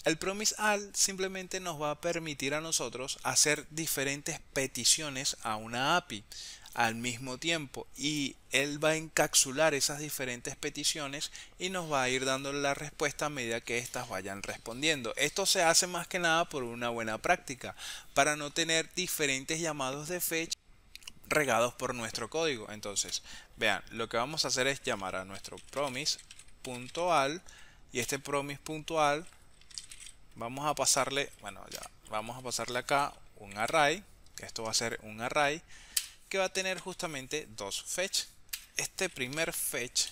Speaker 1: El promise all simplemente nos va a permitir a nosotros hacer diferentes peticiones a una API al mismo tiempo y él va a encapsular esas diferentes peticiones y nos va a ir dando la respuesta a medida que éstas vayan respondiendo. Esto se hace más que nada por una buena práctica, para no tener diferentes llamados de fecha regados por nuestro código. Entonces, vean, lo que vamos a hacer es llamar a nuestro promise.al y este promise.al vamos a pasarle, bueno, ya, vamos a pasarle acá un array, esto va a ser un array que va a tener justamente dos fetch. Este primer fetch,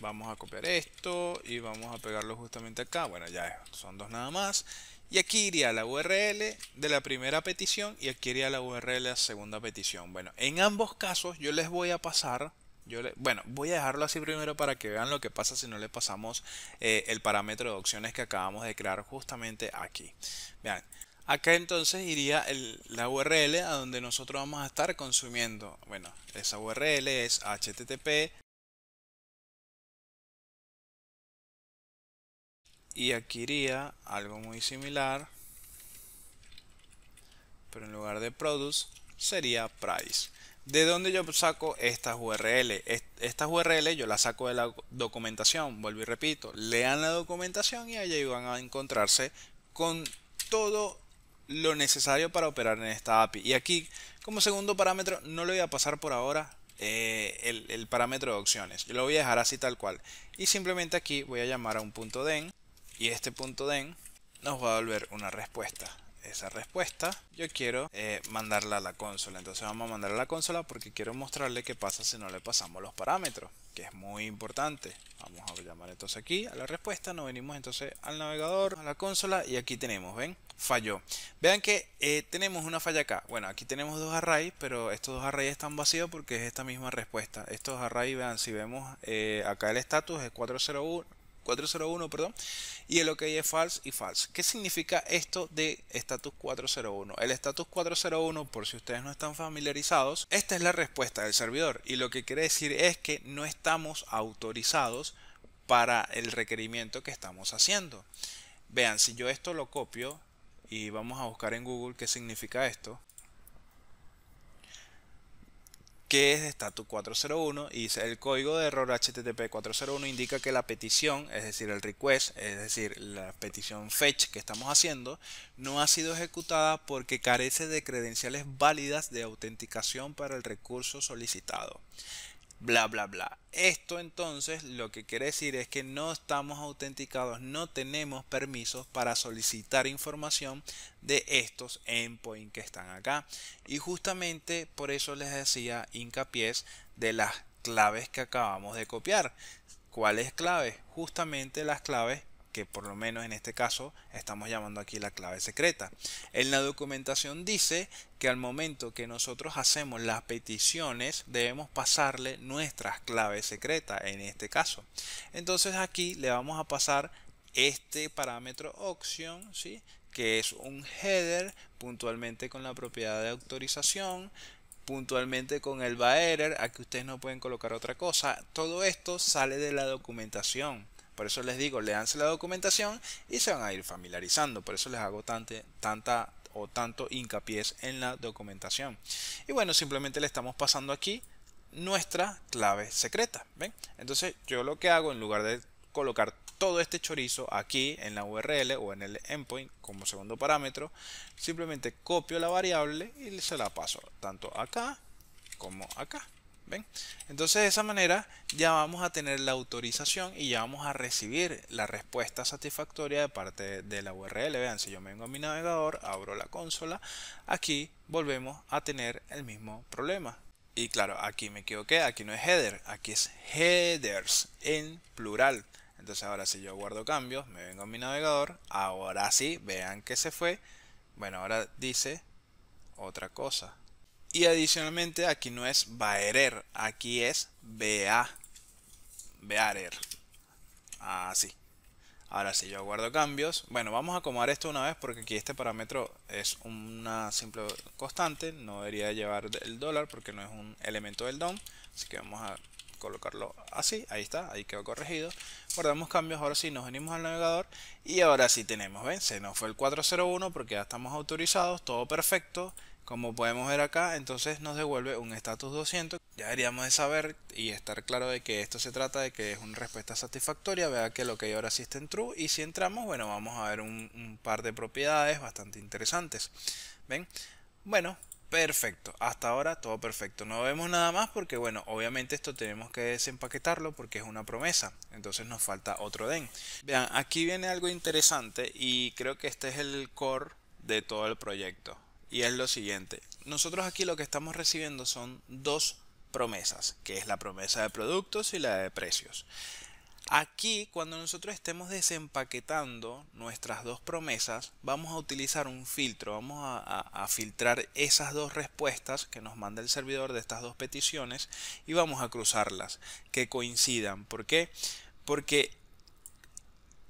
Speaker 1: vamos a copiar esto y vamos a pegarlo justamente acá. Bueno, ya son dos nada más. Y aquí iría la URL de la primera petición y aquí iría la URL de la segunda petición. Bueno, en ambos casos yo les voy a pasar yo bueno, voy a dejarlo así primero para que vean lo que pasa si no le pasamos eh, el parámetro de opciones que acabamos de crear justamente aquí. Vean, Acá entonces iría la URL a donde nosotros vamos a estar consumiendo. Bueno, esa URL es http y aquí iría algo muy similar pero en lugar de produce sería price de dónde yo saco estas URL estas URL yo las saco de la documentación vuelvo y repito lean la documentación y allí van a encontrarse con todo lo necesario para operar en esta API. Y aquí, como segundo parámetro, no le voy a pasar por ahora eh, el, parámetro de opciones. Yo lo voy a dejar así tal cual. Y simplemente aquí voy a llamar a un punto den. Y este punto den nos va a volver una respuesta esa respuesta, yo quiero eh, mandarla a la consola. Entonces vamos a mandar a la consola porque quiero mostrarle qué pasa si no le pasamos los parámetros, que es muy importante. Vamos a llamar entonces aquí a la respuesta, nos venimos entonces al navegador, a la consola y aquí tenemos, ¿ven? Falló. Vean que eh, tenemos una falla acá. Bueno, aquí tenemos dos arrays, pero estos dos arrays están vacíos porque es esta misma respuesta. Estos arrays, vean, si vemos eh, acá el estatus es 401, 401, perdón, y el OK es false y false. ¿Qué significa esto de status 401? El status 401, por si ustedes no están familiarizados, esta es la respuesta del servidor y lo que quiere decir es que no estamos autorizados para el requerimiento que estamos haciendo. Vean, si yo esto lo copio y vamos a buscar en Google qué significa esto, que es Status 401 y el código de error HTTP 401 indica que la petición, es decir, el request, es decir, la petición fetch que estamos haciendo, no ha sido ejecutada porque carece de credenciales válidas de autenticación para el recurso solicitado bla, bla, bla. Esto entonces lo que quiere decir es que no estamos autenticados, no tenemos permisos para solicitar información de estos endpoints que están acá. Y justamente por eso les decía hincapiés de las claves que acabamos de copiar. ¿Cuáles claves? Justamente las claves que por lo menos en este caso estamos llamando aquí la clave secreta. En la documentación dice que al momento que nosotros hacemos las peticiones debemos pasarle nuestras claves secretas en este caso. Entonces aquí le vamos a pasar este parámetro option, ¿sí? que es un header puntualmente con la propiedad de autorización, puntualmente con el a aquí ustedes no pueden colocar otra cosa. Todo esto sale de la documentación. Por eso les digo, leanse la documentación y se van a ir familiarizando. Por eso les hago tanta o tanto hincapié en la documentación. Y bueno, simplemente le estamos pasando aquí nuestra clave secreta. Entonces yo lo que hago en lugar de colocar todo este chorizo aquí en la URL o en el endpoint como segundo parámetro, simplemente copio la variable y se la paso tanto acá como acá. Entonces de esa manera ya vamos a tener la autorización y ya vamos a recibir la respuesta satisfactoria de parte de la URL. Vean, si yo me vengo a mi navegador, abro la consola, aquí volvemos a tener el mismo problema. Y claro, aquí me equivoqué, aquí no es header, aquí es headers en plural. Entonces ahora si yo guardo cambios, me vengo a mi navegador, ahora sí, vean que se fue. Bueno, ahora dice otra cosa. Y adicionalmente aquí no es Baerer, aquí es BA. Bearer. Así. Ah, ahora si yo guardo cambios, bueno, vamos a acomodar esto una vez porque aquí este parámetro es una simple constante, no debería llevar el dólar porque no es un elemento del DOM, así que vamos a colocarlo así, ahí está, ahí quedó corregido. Guardamos cambios, ahora sí nos venimos al navegador y ahora sí tenemos, ven, se nos fue el 401 porque ya estamos autorizados, todo perfecto, como podemos ver acá, entonces nos devuelve un status 200. Ya deberíamos de saber y estar claro de que esto se trata de que es una respuesta satisfactoria. Vea que lo que hay ahora sí está en true. Y si entramos, bueno, vamos a ver un, un par de propiedades bastante interesantes. ¿Ven? Bueno, perfecto. Hasta ahora todo perfecto. No vemos nada más porque, bueno, obviamente esto tenemos que desempaquetarlo porque es una promesa. Entonces nos falta otro den. Vean, aquí viene algo interesante y creo que este es el core de todo el proyecto y es lo siguiente. Nosotros aquí lo que estamos recibiendo son dos promesas, que es la promesa de productos y la de precios. Aquí, cuando nosotros estemos desempaquetando nuestras dos promesas, vamos a utilizar un filtro, vamos a, filtrar esas dos respuestas que nos manda el servidor de estas dos peticiones y vamos a cruzarlas, que coincidan. ¿Por qué? Porque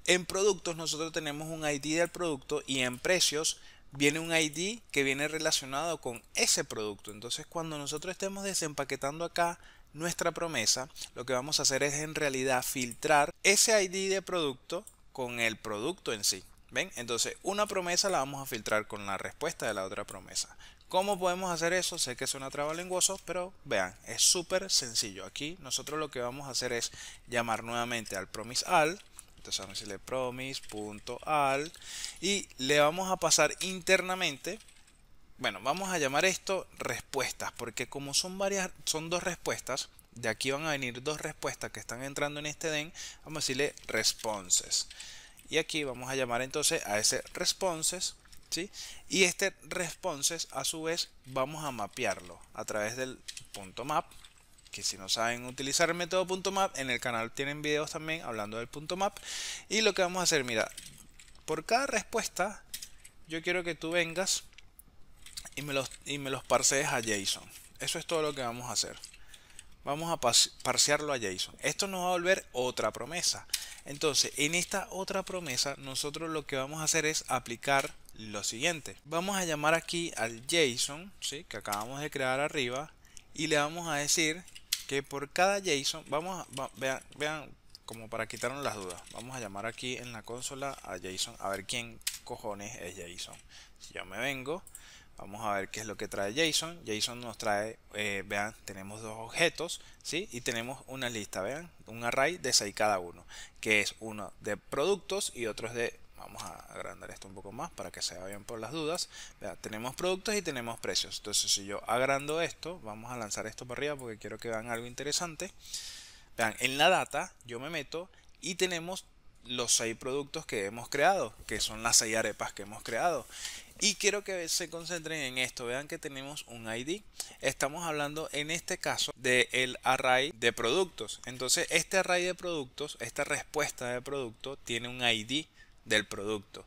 Speaker 1: en productos nosotros tenemos un ID del producto y en precios viene un ID que viene relacionado con ese producto. Entonces cuando nosotros estemos desempaquetando acá nuestra promesa, lo que vamos a hacer es en realidad filtrar ese ID de producto con el producto en sí. ¿Ven? Entonces una promesa la vamos a filtrar con la respuesta de la otra promesa. ¿Cómo podemos hacer eso? Sé que suena trabalenguoso, pero vean, es súper sencillo. Aquí nosotros lo que vamos a hacer es llamar nuevamente al promise all entonces vamos a decirle promise.al y le vamos a pasar internamente bueno, vamos a llamar esto respuestas, porque como son varias, son dos respuestas, de aquí van a venir dos respuestas que están entrando en este den, vamos a decirle responses. Y aquí vamos a llamar entonces a ese responses, ¿sí? Y este responses a su vez vamos a mapearlo a través del punto map, que si no saben utilizar el método .map, en el canal tienen videos también hablando del .map. Y lo que vamos a hacer, mira, por cada respuesta, yo quiero que tú vengas y me los, y me los parsees a JSON. Eso es todo lo que vamos a hacer. Vamos a parsearlo a JSON. Esto nos va a volver otra promesa. Entonces, en esta otra promesa, nosotros lo que vamos a hacer es aplicar lo siguiente. Vamos a llamar aquí al JSON, ¿sí? que acabamos de crear arriba, y le vamos a decir que por cada JSON, vamos a, vean, como para quitarnos las dudas, vamos a llamar aquí en la consola a JSON, a ver quién cojones es JSON. Si yo me vengo, vamos a ver qué es lo que trae JSON. JSON nos trae, eh, vean, tenemos dos objetos, ¿sí? Y tenemos una lista, vean, un array de 6 cada uno, que es uno de productos y otro es de vamos a agrandar esto un poco más para que se vayan por las dudas. tenemos productos y tenemos precios. Entonces si yo agrando esto, vamos a lanzar esto para arriba porque quiero que vean algo interesante. Vean, en la data yo me meto y tenemos los seis productos que hemos creado, que son las seis arepas que hemos creado. Y quiero que se concentren en esto. Vean que tenemos un ID. Estamos hablando en este caso del array de productos. Entonces este array de productos, esta respuesta de producto tiene un ID del producto.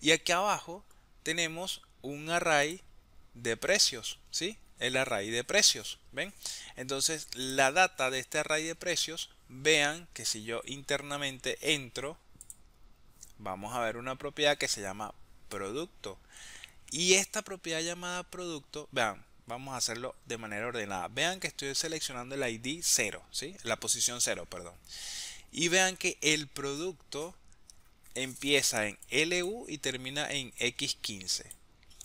Speaker 1: Y aquí abajo tenemos un array de precios, ¿sí? El array de precios, ¿ven? Entonces la data de este array de precios, vean que si yo internamente entro, vamos a ver una propiedad que se llama producto. Y esta propiedad llamada producto, vean, vamos a hacerlo de manera ordenada. Vean que estoy seleccionando el ID 0, ¿sí? La posición 0, perdón. Y vean que el producto empieza en LU y termina en X15.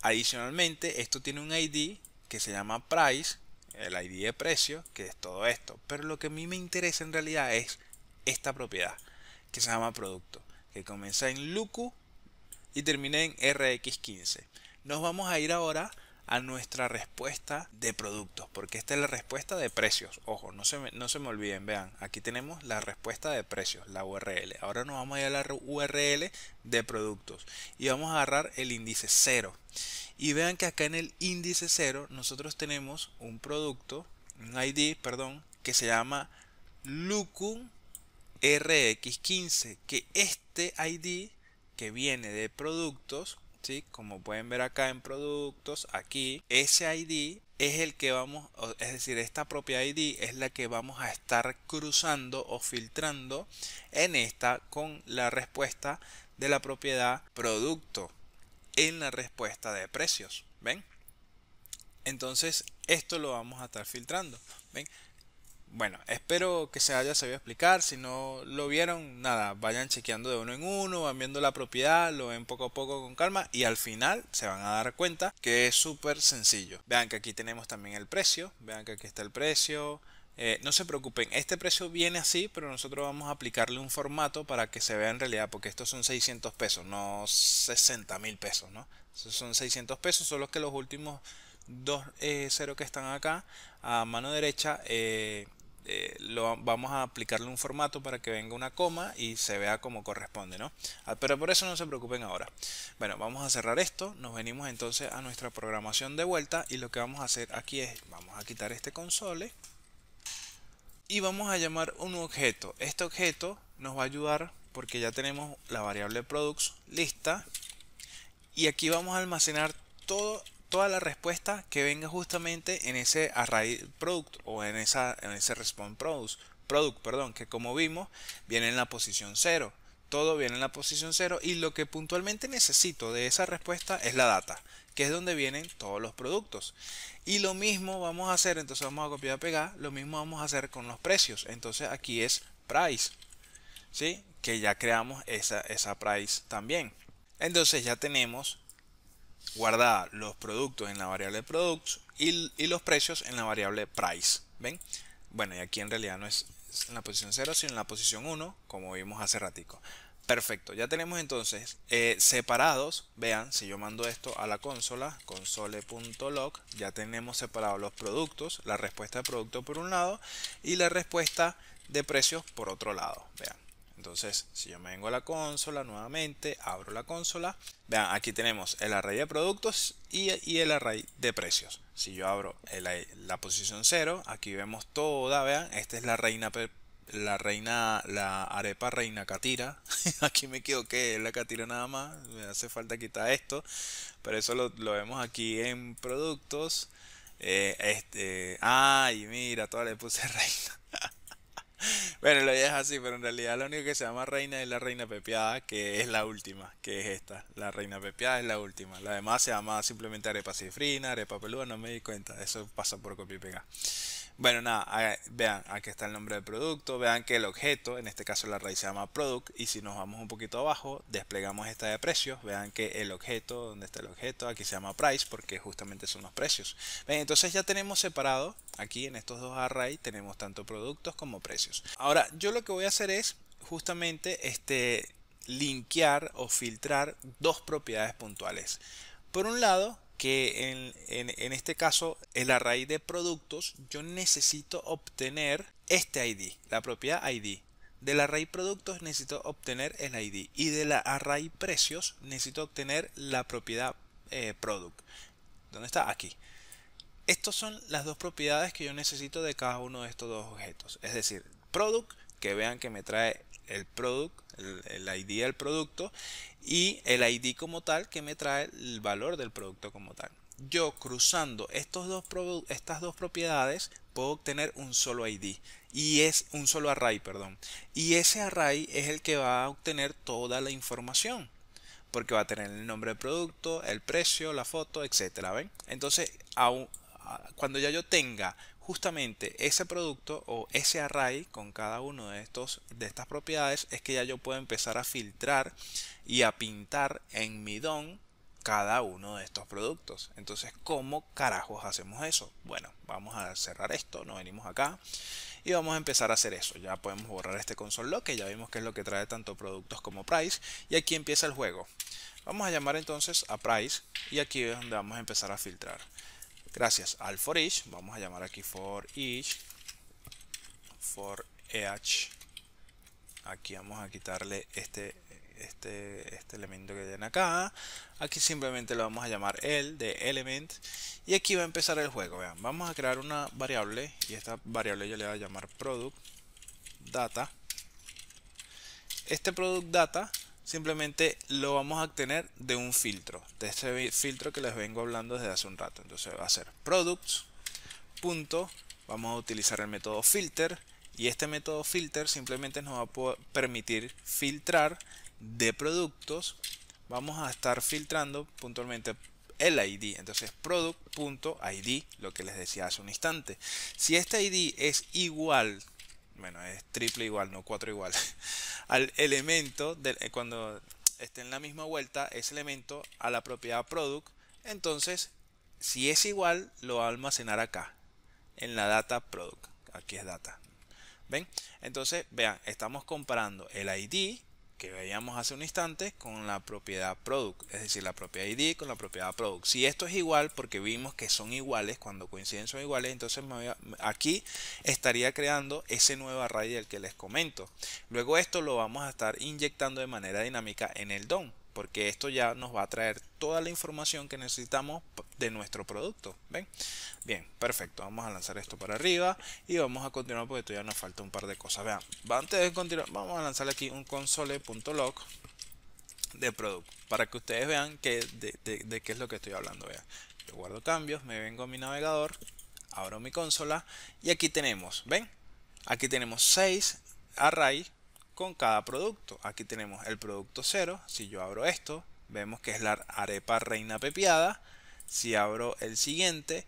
Speaker 1: Adicionalmente, esto tiene un ID que se llama price, el ID de precio, que es todo esto. Pero lo que a mí me interesa en realidad es esta propiedad, que se llama producto, que comienza en LUCU y termina en RX15. Nos vamos a ir ahora a nuestra respuesta de productos, porque esta es la respuesta de precios. Ojo, no se, me, no se me olviden, vean, aquí tenemos la respuesta de precios, la URL. Ahora nos vamos a ir a la URL de productos y vamos a agarrar el índice 0. Y vean que acá en el índice 0 nosotros tenemos un producto, un ID, perdón, que se llama Lucum RX15, que este ID que viene de productos como pueden ver acá en productos, aquí, ese ID es el que vamos, es decir, esta propia ID es la que vamos a estar cruzando o filtrando en esta con la respuesta de la propiedad producto en la respuesta de precios, ¿ven? Entonces, esto lo vamos a estar filtrando, ¿ven? Bueno, espero que se haya sabido explicar. Si no lo vieron, nada, vayan chequeando de uno en uno, van viendo la propiedad, lo ven poco a poco con calma y al final se van a dar cuenta que es súper sencillo. Vean que aquí tenemos también el precio, vean que aquí está el precio, eh, no se preocupen, este precio viene así, pero nosotros vamos a aplicarle un formato para que se vea en realidad, porque estos son 600 pesos, no 60 mil pesos, ¿no? son 600 pesos, solo que los últimos dos eh, ceros que están acá a mano derecha eh, eh, lo, vamos a aplicarle un formato para que venga una coma y se vea como corresponde, ¿no? Ah, pero por eso no se preocupen ahora. Bueno, vamos a cerrar esto, nos venimos entonces a nuestra programación de vuelta y lo que vamos a hacer aquí es, vamos a quitar este console y vamos a llamar un objeto. Este objeto nos va a ayudar porque ya tenemos la variable products lista y aquí vamos a almacenar todo toda la respuesta que venga justamente en ese array product o en, esa, en ese response product, perdón, que como vimos viene en la posición 0. Todo viene en la posición 0 y lo que puntualmente necesito de esa respuesta es la data, que es donde vienen todos los productos. Y lo mismo vamos a hacer, entonces vamos a copiar y pegar, lo mismo vamos a hacer con los precios. Entonces aquí es price, ¿sí? que ya creamos esa, esa price también. Entonces ya tenemos Guardar los productos en la variable products y, y, los precios en la variable price. ¿Ven? Bueno, y aquí en realidad no es en la posición 0, sino en la posición 1, como vimos hace ratico. Perfecto, ya tenemos entonces eh, separados, vean, si yo mando esto a la consola, console.log, ya tenemos separados los productos, la respuesta de producto por un lado y la respuesta de precios por otro lado, vean. Entonces, si yo me vengo a la consola nuevamente, abro la consola. Vean, aquí tenemos el array de productos y, el array de precios. Si yo abro la posición 0, aquí vemos toda, vean, esta es la reina la reina, la arepa reina catira. aquí me que es la catira nada más. Me hace falta quitar esto. Pero eso lo, vemos aquí en productos. Eh, este, ay, mira, toda le puse reina. bueno, lo es así, pero en realidad lo único que se llama reina es la reina pepeada, que es la última, que es esta. La reina pepeada es la última. La demás se llama simplemente arepa cifrina, arepa peluda, no me di cuenta. Eso pasa por copia y bueno, nada, vean, aquí está el nombre del producto, vean que el objeto, en este caso la array se llama product, y si nos vamos un poquito abajo, desplegamos esta de precios, vean que el objeto, donde está el objeto, aquí se llama price, porque justamente son los precios. entonces ya tenemos separado, aquí en estos dos arrays, tenemos tanto productos como precios. Ahora, yo lo que voy a hacer es, justamente, este linkear o filtrar dos propiedades puntuales. Por un lado, que en, este caso el array de productos yo necesito obtener este ID, la propiedad ID. Del array productos necesito obtener el ID y de la array precios necesito obtener la propiedad eh, product. ¿Dónde está? Aquí. Estas son las dos propiedades que yo necesito de cada uno de estos dos objetos. Es decir, product, que vean que me trae el product, el, ID del producto y el ID como tal que me trae el valor del producto como tal. Yo cruzando estos dos estas dos propiedades puedo obtener un solo ID y es un solo array, perdón. Y ese array es el que va a obtener toda la información porque va a tener el nombre del producto, el precio, la foto, etcétera, ¿ven? Entonces, cuando ya yo tenga justamente ese producto o ese array con cada uno de estos de estas propiedades es que ya yo puedo empezar a filtrar y a pintar en mi DOM cada uno de estos productos. Entonces, ¿cómo carajos hacemos eso? Bueno, vamos a cerrar esto, nos venimos acá y vamos a empezar a hacer eso. Ya podemos borrar este console log, que ya vimos que es lo que trae tanto productos como price y aquí empieza el juego. Vamos a llamar entonces a price y aquí es donde vamos a empezar a filtrar gracias al for each, vamos a llamar aquí for each, for each, eh aquí vamos a quitarle este, este, este elemento que tiene acá, aquí simplemente lo vamos a llamar el de element, y aquí va a empezar el juego, vean, vamos a crear una variable, y esta variable yo le voy a llamar product data, este product data simplemente lo vamos a obtener de un filtro, de este filtro que les vengo hablando desde hace un rato. Entonces va a ser products. Punto, vamos a utilizar el método filter y este método filter simplemente nos va a permitir filtrar de productos. Vamos a estar filtrando puntualmente el ID, entonces product.id, lo que les decía hace un instante. Si este ID es igual bueno, es triple igual, no cuatro igual, al elemento, eh, cuando esté en la misma vuelta, ese elemento a la propiedad product, entonces si es igual, lo va a almacenar acá, en la data product, aquí es data. ¿Ven? Entonces, vean, estamos comparando el ID que veíamos hace un instante con la propiedad product, es decir, la propiedad id con la propiedad product. Si esto es igual, porque vimos que son iguales, cuando coinciden son iguales, entonces aquí estaría creando ese nuevo array del que les comento. Luego esto lo vamos a estar inyectando de manera dinámica en el DOM porque esto ya nos va a traer toda la información que necesitamos de nuestro producto. ¿Ven? Bien, perfecto. Vamos a lanzar esto para arriba y vamos a continuar porque todavía nos falta un par de cosas. Vean, antes de continuar, vamos a lanzar aquí un console.log de producto para que ustedes vean que, de, qué es lo que estoy hablando. Vean, yo guardo cambios, me vengo a mi navegador, abro mi consola y aquí tenemos, ¿ven? Aquí tenemos 6 arrays con cada producto. Aquí tenemos el producto 0, si yo abro esto, vemos que es la arepa reina pepiada. Si abro el siguiente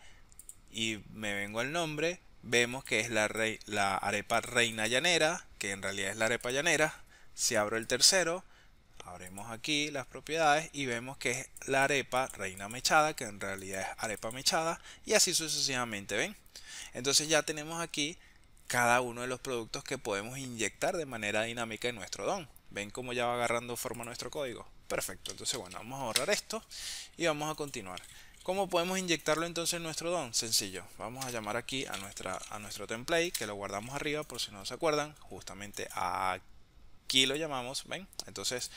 Speaker 1: y me vengo al nombre, vemos que es la, la arepa reina llanera, que en realidad es la arepa llanera. Si abro el tercero, abremos aquí las propiedades y vemos que es la arepa reina mechada, que en realidad es arepa mechada, y así sucesivamente, ¿ven? Entonces ya tenemos aquí cada uno de los productos que podemos inyectar de manera dinámica en nuestro DOM. ¿Ven cómo ya va agarrando forma nuestro código? Perfecto, entonces bueno, vamos a ahorrar esto y vamos a continuar. ¿Cómo podemos inyectarlo entonces en nuestro DOM? Sencillo, vamos a llamar aquí a, nuestra, a nuestro template que lo guardamos arriba por si no se acuerdan, justamente aquí aquí lo llamamos, ¿ven? Entonces,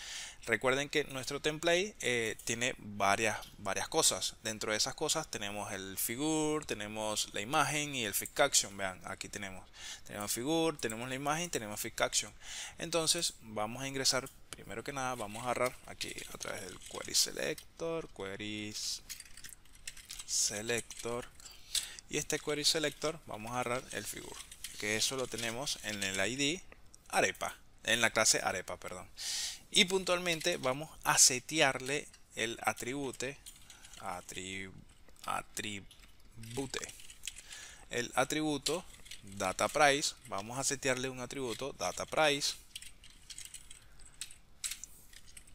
Speaker 1: recuerden que nuestro template eh, tiene varias, varias cosas. Dentro de esas cosas tenemos el figure, tenemos la imagen y el fix action, vean, aquí tenemos. Tenemos figure, tenemos la imagen, tenemos fix action. Entonces, vamos a ingresar, primero que nada, vamos a agarrar aquí a través del query selector, queries selector. Y este query selector vamos a agarrar el figure, que eso lo tenemos en el ID arepa en la clase arepa, perdón. Y puntualmente vamos a setearle el atribute, atrib, atribute, el atributo data price, vamos a setearle un atributo data price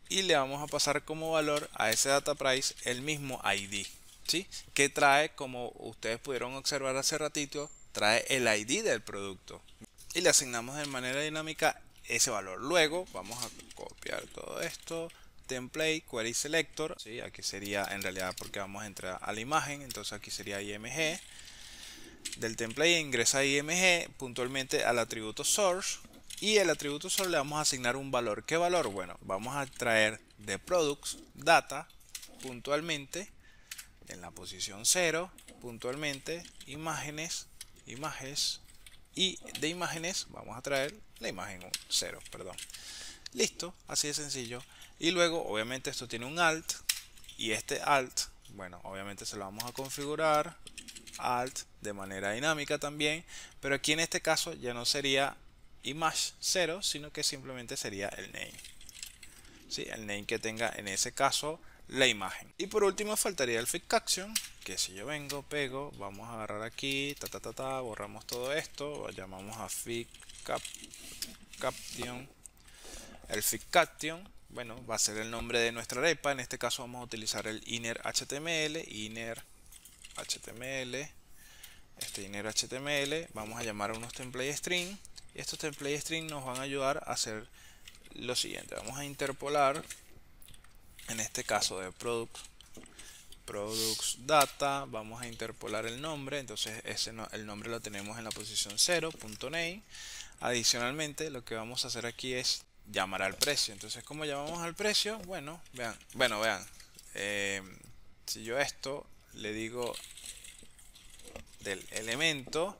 Speaker 1: y le vamos a pasar como valor a ese data price el mismo ID, ¿sí? Que trae, como ustedes pudieron observar hace ratito, trae el ID del producto y le asignamos de manera dinámica ese valor. Luego vamos a copiar todo esto. Template, Query Selector. ¿sí? Aquí sería en realidad porque vamos a entrar a la imagen. Entonces aquí sería IMG. Del template ingresa IMG puntualmente al atributo source. Y el atributo source le vamos a asignar un valor. ¿Qué valor? Bueno, vamos a traer de products data puntualmente en la posición 0 puntualmente imágenes imágenes y de imágenes vamos a traer la imagen 0, perdón. Listo, así de sencillo. Y luego, obviamente, esto tiene un alt y este alt, bueno, obviamente se lo vamos a configurar alt de manera dinámica también, pero aquí en este caso ya no sería image 0, sino que simplemente sería el name. ¿Sí? El name que tenga en ese caso la imagen. Y por último faltaría el fix que si yo vengo, pego, vamos a agarrar aquí, ta ta ta borramos todo esto, llamamos a figcaption, El figcaption, bueno, va a ser el nombre de nuestra arepa, en este caso vamos a utilizar el inner html, inner html, este inner html, vamos a llamar a unos template string, y estos template string nos van a ayudar a hacer lo siguiente, vamos a interpolar en este caso de product products data vamos a interpolar el nombre entonces ese el nombre lo tenemos en la posición 0.name adicionalmente lo que vamos a hacer aquí es llamar al precio entonces como llamamos al precio bueno vean bueno vean eh, si yo esto le digo del elemento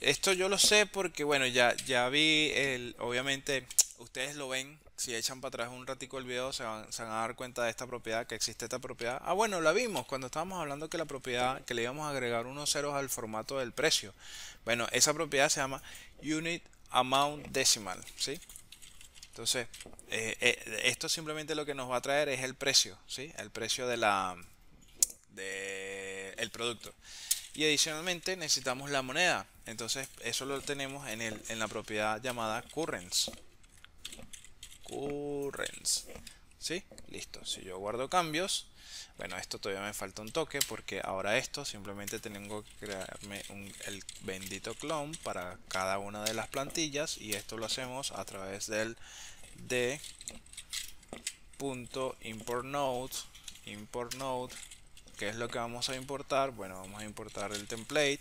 Speaker 1: esto yo lo sé porque bueno ya ya vi el obviamente ustedes lo ven si echan para atrás un ratico el video, se van, a dar cuenta de esta propiedad, que existe esta propiedad. Ah, bueno, la vimos cuando estábamos hablando que la propiedad, que le íbamos a agregar unos ceros al formato del precio. Bueno, esa propiedad se llama unit amount decimal, ¿sí? Entonces, eh, eh, esto simplemente lo que nos va a traer es el precio, ¿sí? El precio de la de el producto. Y adicionalmente necesitamos la moneda. Entonces, eso lo tenemos en, el, en la propiedad llamada currents currents. ¿Sí? Listo. Si yo guardo cambios, bueno, esto todavía me falta un toque porque ahora esto simplemente tengo que crearme un, el bendito clone para cada una de las plantillas y esto lo hacemos a través del de punto import node import node que es lo que vamos a importar bueno vamos a importar el template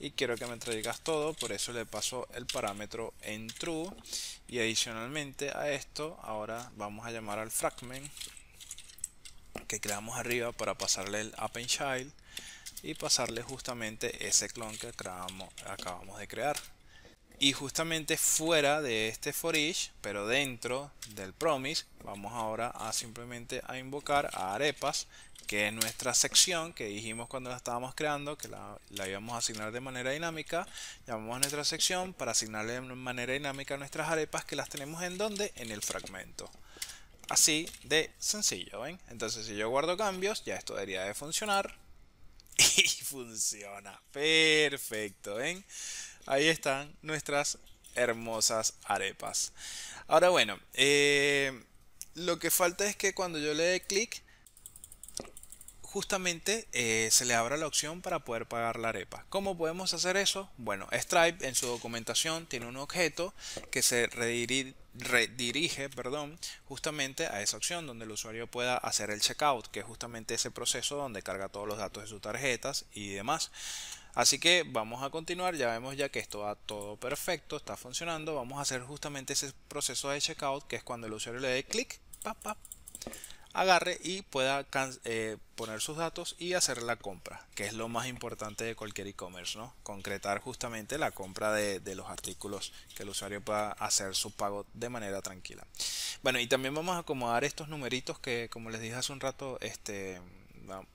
Speaker 1: y quiero que me traigas todo por eso le paso el parámetro en true y adicionalmente a esto ahora vamos a llamar al fragment que creamos arriba para pasarle el append child y pasarle justamente ese clon que acabamos, acabamos de crear y justamente fuera de este for each pero dentro del promise vamos ahora a simplemente a invocar a arepas que es nuestra sección que dijimos cuando la estábamos creando, que la, la, íbamos a asignar de manera dinámica, llamamos a nuestra sección para asignarle de manera dinámica nuestras arepas que las tenemos en donde? En el fragmento. Así de sencillo, ¿ven? Entonces si yo guardo cambios, ya esto debería de funcionar. Y funciona. Perfecto, ¿ven? Ahí están nuestras hermosas arepas. Ahora bueno, eh, lo que falta es que cuando yo le dé clic, justamente eh, se le abra la opción para poder pagar la arepa. ¿Cómo podemos hacer eso? Bueno, Stripe en su documentación tiene un objeto que se redirige perdón, justamente a esa opción donde el usuario pueda hacer el checkout, que es justamente ese proceso donde carga todos los datos de sus tarjetas y demás. Así que vamos a continuar, ya vemos ya que esto va todo perfecto, está funcionando, vamos a hacer justamente ese proceso de checkout, que es cuando el usuario le dé clic, pa, pa, agarre y pueda eh, poner sus datos y hacer la compra, que es lo más importante de cualquier e-commerce, ¿no? Concretar justamente la compra de, de, los artículos, que el usuario pueda hacer su pago de manera tranquila. Bueno, y también vamos a acomodar estos numeritos que, como les dije hace un rato, este,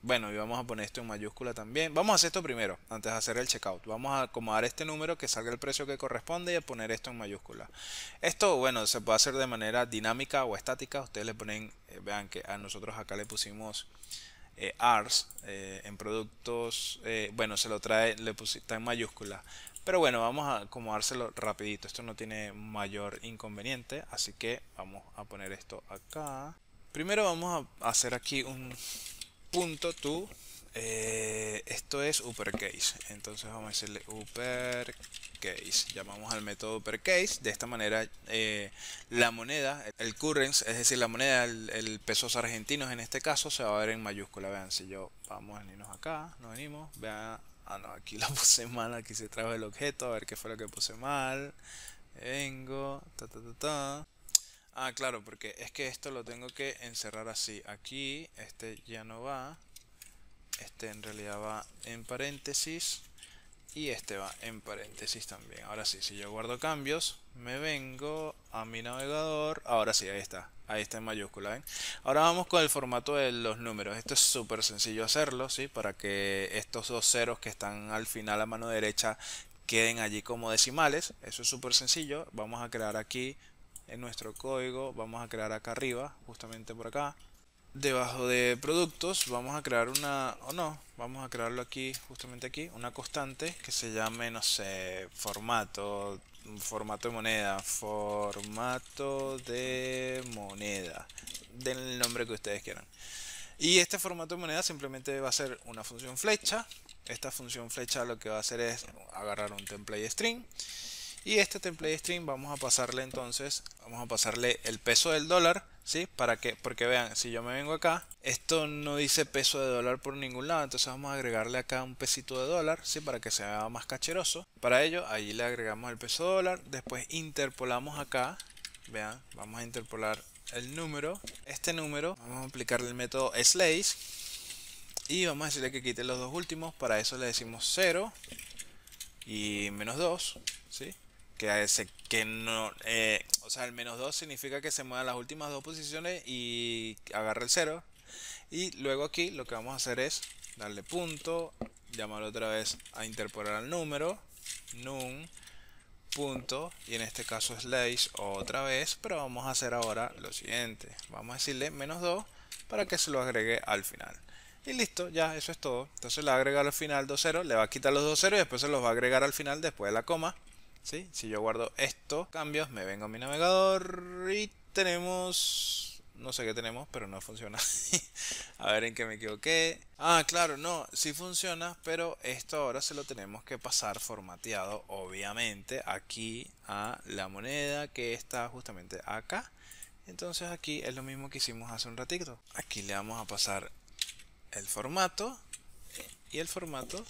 Speaker 1: bueno, y vamos a poner esto en mayúscula también. Vamos a hacer esto primero, antes de hacer el checkout. Vamos a acomodar este número que salga el precio que corresponde y a poner esto en mayúscula. Esto, bueno, se puede hacer de manera dinámica o estática. Ustedes le ponen, eh, vean que a nosotros acá le pusimos ARS eh, eh, en productos. bueno, se lo trae, le pusiste está en mayúscula. Pero bueno, vamos a acomodárselo rapidito. Esto no tiene mayor inconveniente, así que vamos a poner esto acá. Primero vamos a hacer aquí un punto tú eh, esto es uppercase entonces vamos a decirle uppercase llamamos al método uppercase de esta manera eh, la moneda el currency es decir la moneda el, pesos argentinos en este caso se va a ver en mayúscula vean si yo vamos a venirnos acá nos venimos vean ah, no aquí la puse mal aquí se trajo el objeto a ver qué fue lo que puse mal vengo ta Ah, claro, porque es que esto lo tengo que encerrar así. Aquí, este ya no va. Este en realidad va en paréntesis. Y este va en paréntesis también. Ahora sí, si yo guardo cambios, me vengo a mi navegador. Ahora sí, ahí está. Ahí está en mayúscula, Ahora vamos con el formato de los números. Esto es súper sencillo hacerlo, ¿sí? Para que estos dos ceros que están al final a mano derecha queden allí como decimales. Eso es súper sencillo. Vamos a crear aquí en nuestro código vamos a crear acá arriba, justamente por acá. Debajo de productos vamos a crear una, o no, vamos a crearlo aquí, justamente aquí, una constante que se llame, no sé, formato, formato de moneda, formato de moneda, del el nombre que ustedes quieran. Y este formato de moneda simplemente va a ser una función flecha. Esta función flecha lo que va a hacer es agarrar un template string y este template string vamos a pasarle entonces, vamos a pasarle el peso del dólar, ¿sí? Para que, porque vean, si yo me vengo acá, esto no dice peso de dólar por ningún lado, entonces vamos a agregarle acá un pesito de dólar, ¿sí? Para que sea más cacheroso. Para ello, ahí le agregamos el peso de dólar, después interpolamos acá, vean, vamos a interpolar el número, este número, vamos a aplicarle el método slice y vamos a decirle que quite los dos últimos, para eso le decimos 0 y menos 2, ¿sí? que, ese, que no, eh, o sea, el menos 2 significa que se muevan las últimas dos posiciones y agarre el 0. Y luego aquí lo que vamos a hacer es darle punto, llamar otra vez a interpolar al número, num, punto, y en este caso es slash otra vez, pero vamos a hacer ahora lo siguiente. Vamos a decirle menos 2 para que se lo agregue al final. Y listo, ya, eso es todo. Entonces le va a agregar al final 2 0, le va a quitar los 2 0 y después se los va a agregar al final después de la coma. Si yo guardo esto, cambios, me vengo a mi navegador y tenemos... No sé qué tenemos, pero no funciona. a ver en qué me equivoqué. Ah, claro, no, sí funciona, pero esto ahora se lo tenemos que pasar formateado, obviamente, aquí a la moneda que está justamente acá. Entonces aquí es lo mismo que hicimos hace un ratito. Aquí le vamos a pasar el formato y el formato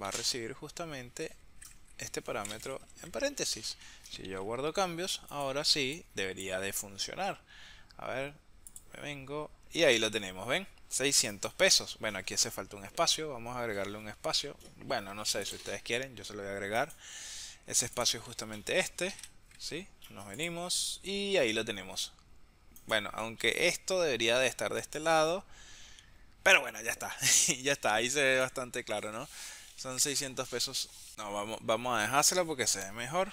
Speaker 1: va a recibir justamente este parámetro en paréntesis. Si yo guardo cambios, ahora sí debería de funcionar. A ver, me vengo y ahí lo tenemos, ¿ven? 600 pesos. Bueno, aquí hace falta un espacio, vamos a agregarle un espacio. Bueno, no sé si ustedes quieren, yo se lo voy a agregar. Ese espacio es justamente este, ¿sí? Nos venimos y ahí lo tenemos. Bueno, aunque esto debería de estar de este lado, pero bueno, ya está, ya está, ahí se ve bastante claro, ¿no? Son 600 pesos no, vamos, a dejárselo porque se ve mejor.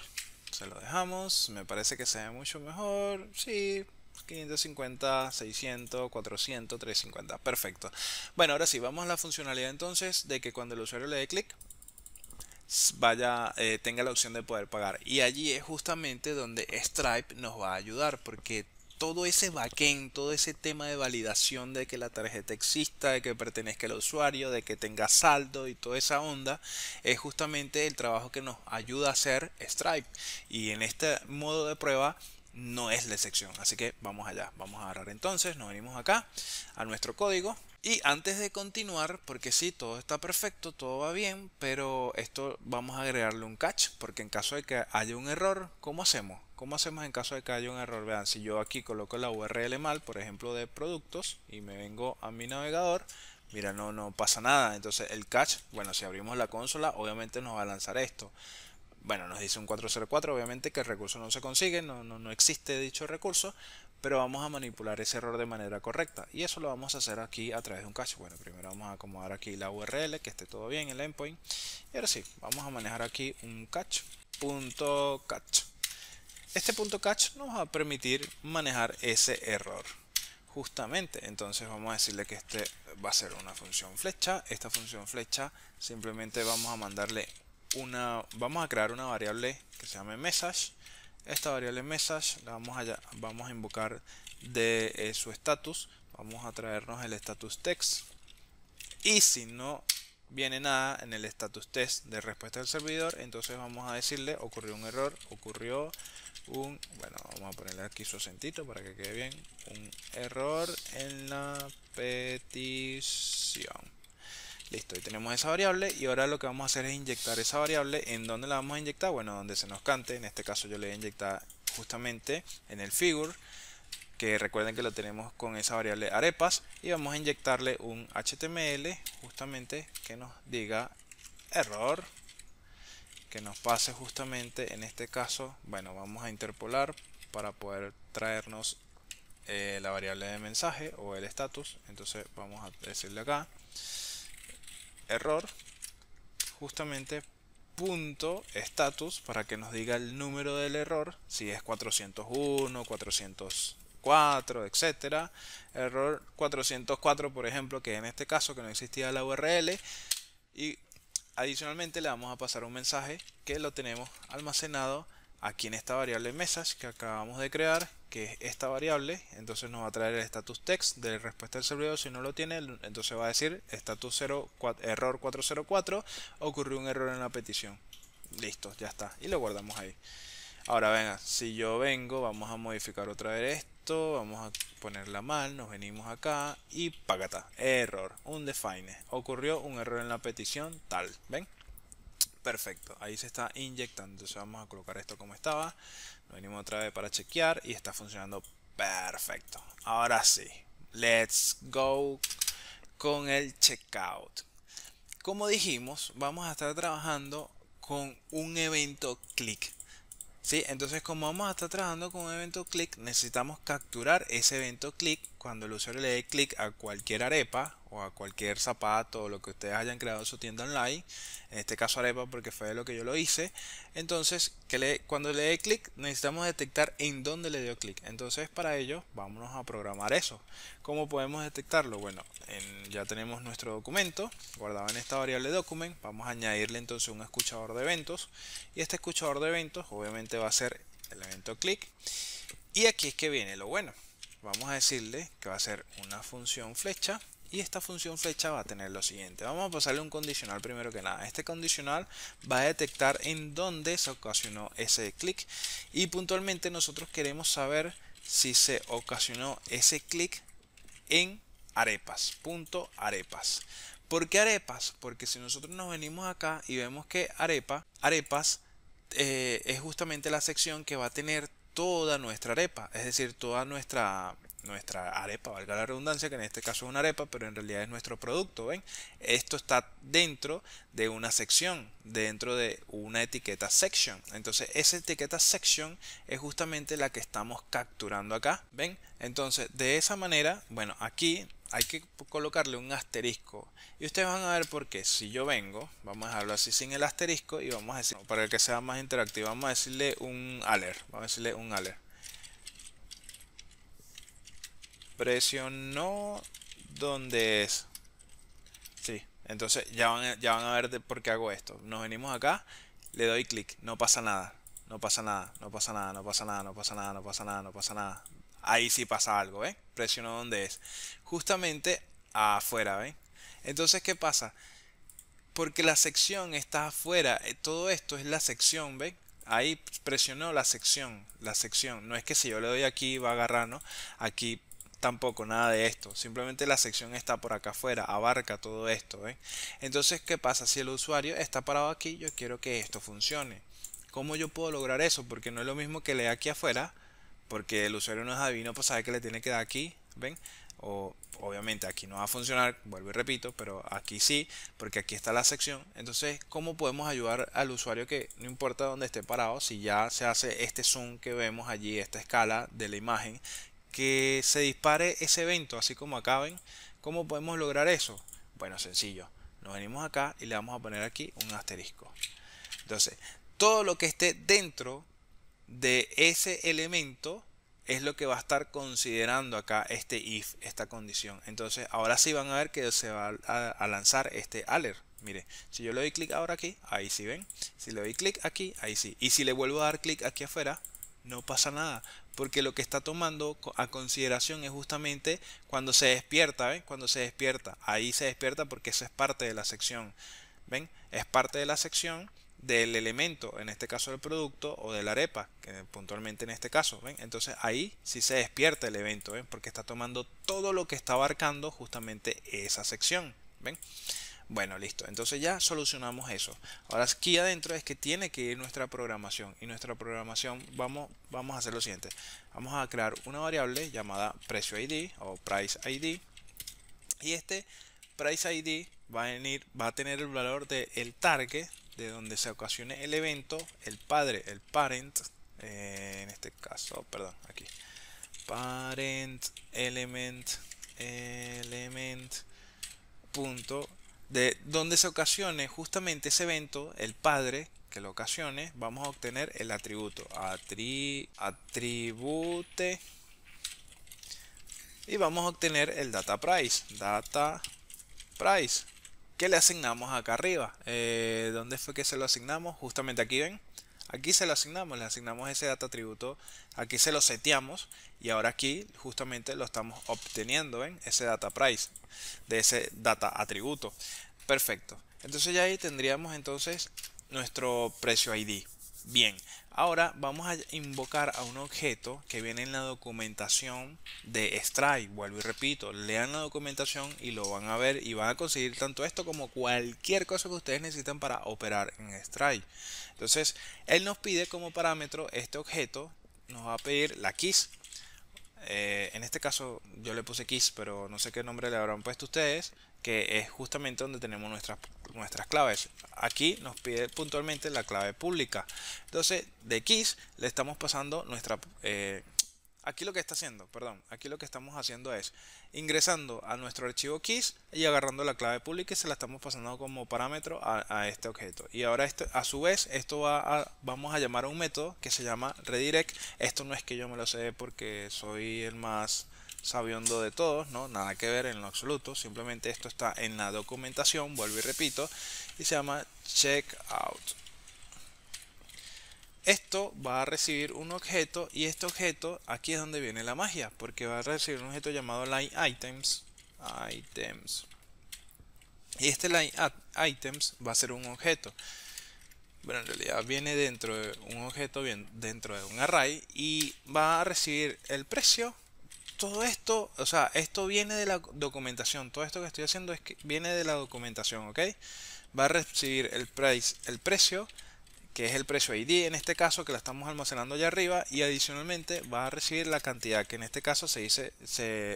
Speaker 1: Se lo dejamos. Me parece que se ve mucho mejor. Sí, 550, 600, 400, 350. Perfecto. Bueno, ahora sí, vamos a la funcionalidad entonces de que cuando el usuario le dé clic, vaya, eh, tenga la opción de poder pagar. Y allí es justamente donde Stripe nos va a ayudar porque todo ese backend, todo ese tema de validación de que la tarjeta exista, de que pertenezca al usuario, de que tenga saldo y toda esa onda, es justamente el trabajo que nos ayuda a hacer Stripe. Y en este modo de prueba no es la excepción. Así que vamos allá, vamos a agarrar entonces, nos venimos acá a nuestro código. Y antes de continuar, porque sí, todo está perfecto, todo va bien, pero esto vamos a agregarle un catch, porque en caso de que haya un error, ¿cómo hacemos? ¿Cómo hacemos en caso de que haya un error? Vean, si yo aquí coloco la URL mal, por ejemplo, de productos, y me vengo a mi navegador, mira, no, no pasa nada. Entonces el catch, bueno, si abrimos la consola, obviamente nos va a lanzar esto. Bueno, nos dice un 404, obviamente que el recurso no se consigue, no, no, existe dicho recurso, pero vamos a manipular ese error de manera correcta. Y eso lo vamos a hacer aquí a través de un cache. Bueno, primero vamos a acomodar aquí la URL, que esté todo bien, el endpoint. Y ahora sí, vamos a manejar aquí un punto Catch. Este punto catch nos va a permitir manejar ese error. Justamente, entonces vamos a decirle que este va a ser una función flecha. Esta función flecha simplemente vamos a mandarle una, vamos a crear una variable que se llame message. Esta variable message la vamos a, vamos a invocar de eh, su status. Vamos a traernos el status text. Y si no viene nada en el status test de respuesta del servidor, entonces vamos a decirle ocurrió un error, ocurrió un, bueno, vamos a ponerle aquí su acentito para que quede bien, un error en la petición. Listo, y tenemos esa variable y ahora lo que vamos a hacer es inyectar esa variable. ¿En dónde la vamos a inyectar? Bueno, donde se nos cante. En este caso yo le voy a inyectar justamente en el figure, que recuerden que lo tenemos con esa variable arepas. Y vamos a inyectarle un HTML justamente que nos diga error que nos pase justamente en este caso, bueno, vamos a interpolar para poder traernos eh, la variable de mensaje o el status. Entonces vamos a decirle acá, error, justamente punto status para que nos diga el número del error, si es 401, 404, etcétera. Error 404, por ejemplo, que en este caso que no existía la URL y Adicionalmente le vamos a pasar un mensaje que lo tenemos almacenado aquí en esta variable message que acabamos de crear, que es esta variable, entonces nos va a traer el status text de respuesta del servidor, si no lo tiene, entonces va a decir status error 404, ocurrió un error en la petición. Listo, ya está, y lo guardamos ahí. Ahora venga, si yo vengo, vamos a modificar otra vez esto vamos a ponerla mal, nos venimos acá y pagata, error, un define, ocurrió un error en la petición tal, ¿ven? Perfecto, ahí se está inyectando, entonces vamos a colocar esto como estaba, nos venimos otra vez para chequear y está funcionando perfecto. Ahora sí, let's go con el checkout. Como dijimos, vamos a estar trabajando con un evento click. ¿Sí? Entonces, como vamos a estar trabajando con un evento click, necesitamos capturar ese evento click cuando el usuario le dé click a cualquier arepa o a cualquier zapato o lo que ustedes hayan creado en su tienda online, en este caso arepa porque fue de lo que yo lo hice, entonces que le, cuando le dé clic necesitamos detectar en dónde le dio clic. Entonces para ello vámonos a programar eso. ¿Cómo podemos detectarlo? Bueno, ya tenemos nuestro documento guardado en esta variable document, vamos a añadirle entonces un escuchador de eventos y este escuchador de eventos obviamente va a ser el evento clic y aquí es que viene lo bueno. Vamos a decirle que va a ser una función flecha y esta función flecha va a tener lo siguiente. Vamos a pasarle un condicional primero que nada. Este condicional va a detectar en dónde se ocasionó ese clic. Y puntualmente nosotros queremos saber si se ocasionó ese clic en arepas. Punto arepas. ¿Por qué arepas? Porque si nosotros nos venimos acá y vemos que arepa, arepas eh, es justamente la sección que va a tener toda nuestra arepa, es decir, toda nuestra nuestra arepa, valga la redundancia, que en este caso es una arepa, pero en realidad es nuestro producto, ¿ven? Esto está dentro de una sección, dentro de una etiqueta section. Entonces, esa etiqueta section es justamente la que estamos capturando acá, ¿ven? Entonces, de esa manera, bueno, aquí hay que colocarle un asterisco. Y ustedes van a ver por qué. Si yo vengo, vamos a dejarlo así sin el asterisco y vamos a decir, para que sea más interactivo, vamos a decirle un alert, vamos a decirle un alert. presionó donde es. Sí, entonces ya van, a, ya van a ver de por qué hago esto. Nos venimos acá, le doy clic, no pasa nada, no pasa nada, no pasa nada, no pasa nada, no pasa nada, no pasa nada, no pasa nada. Ahí sí pasa algo, eh Presionó donde es. Justamente afuera, ¿ven? Entonces, ¿qué pasa? Porque la sección está afuera, eh, todo esto es la sección, ¿ven? Ahí presionó la sección, la sección. No es que si yo le doy aquí va a agarrar, ¿no? Aquí tampoco nada de esto. Simplemente la sección está por acá afuera, abarca todo esto. ¿eh? Entonces, ¿qué pasa? Si el usuario está parado aquí, yo quiero que esto funcione. ¿Cómo yo puedo lograr eso? Porque no es lo mismo que lea aquí afuera, porque el usuario no es adivino, pues sabe que le tiene que dar aquí, ¿ven? O, obviamente aquí no va a funcionar, vuelvo y repito, pero aquí sí, porque aquí está la sección. Entonces, ¿cómo podemos ayudar al usuario que no importa dónde esté parado, si ya se hace este zoom que vemos allí, esta escala de la imagen, que se dispare ese evento, así como acaben. ¿Cómo podemos lograr eso? Bueno, sencillo. Nos venimos acá y le vamos a poner aquí un asterisco. Entonces, todo lo que esté dentro de ese elemento es lo que va a estar considerando acá este if, esta condición. Entonces, ahora sí van a ver que se va a, lanzar este alert. Mire, si yo le doy clic ahora aquí, ahí sí ven. Si le doy clic aquí, ahí sí. Y si le vuelvo a dar clic aquí afuera, no pasa nada, porque lo que está tomando a consideración es justamente cuando se despierta, ¿ven? Cuando se despierta, ahí se despierta porque eso es parte de la sección, ¿ven? Es parte de la sección del elemento, en este caso del producto o de la arepa, puntualmente en este caso, ¿ven? Entonces ahí sí se despierta el evento, ¿ven? Porque está tomando todo lo que está abarcando justamente esa sección, ¿ven? Bueno, listo. Entonces ya solucionamos eso. Ahora aquí adentro es que tiene que ir nuestra programación. Y nuestra programación vamos, vamos a hacer lo siguiente. Vamos a crear una variable llamada precio ID o price ID. Y este price ID va a, venir, va a tener el valor del el target de donde se ocasione el evento, el padre, el parent, eh, en este caso, perdón, aquí, parent element element de donde se ocasione justamente ese evento, el padre que lo ocasione, vamos a obtener el atributo. Atri, atribute. Y vamos a obtener el data price. Data price. que le asignamos acá arriba? Eh, ¿Dónde fue que se lo asignamos? Justamente aquí ven. Aquí se lo asignamos. Le asignamos ese data atributo Aquí se lo seteamos y ahora aquí justamente lo estamos obteniendo en ese data price, de ese data atributo. Perfecto. Entonces ya ahí tendríamos entonces nuestro precio ID. Bien, ahora vamos a invocar a un objeto que viene en la documentación de Stripe. Vuelvo y repito, lean la documentación y lo van a ver y van a conseguir tanto esto como cualquier cosa que ustedes necesitan para operar en Stripe. Entonces, él nos pide como parámetro este objeto nos va a pedir la KISS eh, en este caso yo le puse quiz pero no sé qué nombre le habrán puesto ustedes, que es justamente donde tenemos nuestras, nuestras claves. Aquí nos pide puntualmente la clave pública. Entonces de x le estamos pasando nuestra eh, Aquí lo que está haciendo, perdón, aquí lo que estamos haciendo es ingresando a nuestro archivo keys y agarrando la clave pública y se la estamos pasando como parámetro a, este objeto. Y ahora esto, a su vez, esto va vamos a llamar a un método que se llama redirect. Esto no es que yo me lo sé porque soy el más sabiendo de todos, ¿no? Nada que ver en lo absoluto, simplemente esto está en la documentación, vuelvo y repito, y se llama checkout. Esto va a recibir un objeto y este objeto, aquí es donde viene la magia, porque va a recibir un objeto llamado line items, items. Y este line items va a ser un objeto. Bueno, en realidad viene dentro de un objeto, dentro de un array y va a recibir el precio. Todo esto, o sea, esto viene de la documentación. Todo esto que estoy haciendo es que viene de la documentación, ¿ok? Va a recibir el price, el precio que es el precio ID en este caso que la estamos almacenando allá arriba y adicionalmente va a recibir la cantidad que en este caso se dice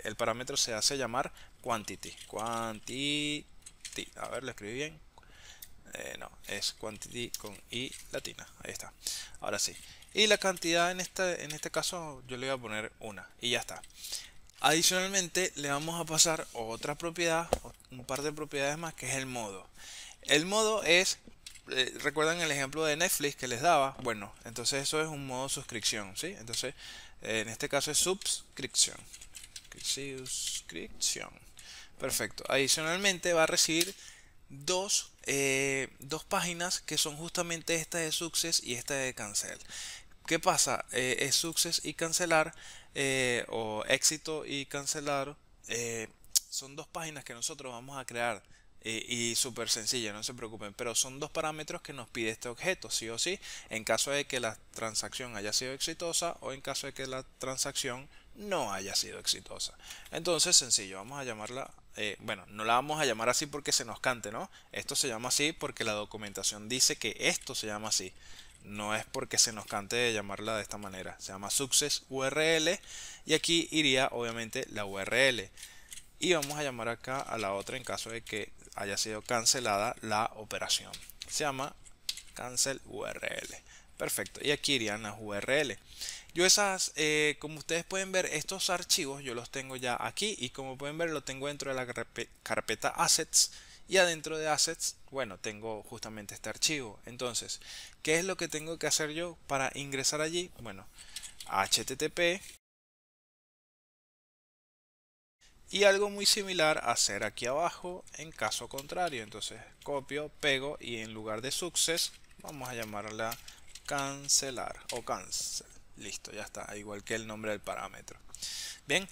Speaker 1: el parámetro se hace llamar quantity quantity a ver lo escribí bien eh, no es quantity con i latina ahí está ahora sí y la cantidad en este en este caso yo le voy a poner una y ya está adicionalmente le vamos a pasar otra propiedad un par de propiedades más que es el modo el modo es eh, recuerdan el ejemplo de Netflix que les daba, bueno, entonces eso es un modo suscripción, ¿sí? Entonces, eh, en este caso es subscripción. Suscripción. Perfecto. Adicionalmente va a recibir dos, eh, dos páginas que son justamente esta de Success y esta de Cancel. ¿Qué pasa? es Success y Cancelar o Éxito y Cancelar son dos páginas que nosotros vamos a crear y súper sencilla, no se preocupen. Pero son dos parámetros que nos pide este objeto, sí o sí, en caso de que la transacción haya sido exitosa o en caso de que la transacción no haya sido exitosa. Entonces, sencillo, vamos a llamarla, eh, bueno, no la vamos a llamar así porque se nos cante, ¿no? Esto se llama así porque la documentación dice que esto se llama así. No es porque se nos cante de llamarla de esta manera. Se llama success URL y aquí iría obviamente la URL. Y vamos a llamar acá a la otra en caso de que haya sido cancelada la operación. Se llama cancel URL. Perfecto, y aquí irían las URL. Yo esas, eh, como ustedes pueden ver, estos archivos yo los tengo ya aquí y como pueden ver lo tengo dentro de la carpeta assets y adentro de assets, bueno, tengo justamente este archivo. Entonces, ¿qué es lo que tengo que hacer yo para ingresar allí? Bueno, http y algo muy similar a hacer aquí abajo en caso contrario entonces copio pego y en lugar de success vamos a llamarla cancelar o cancel listo ya está igual que el nombre del parámetro bien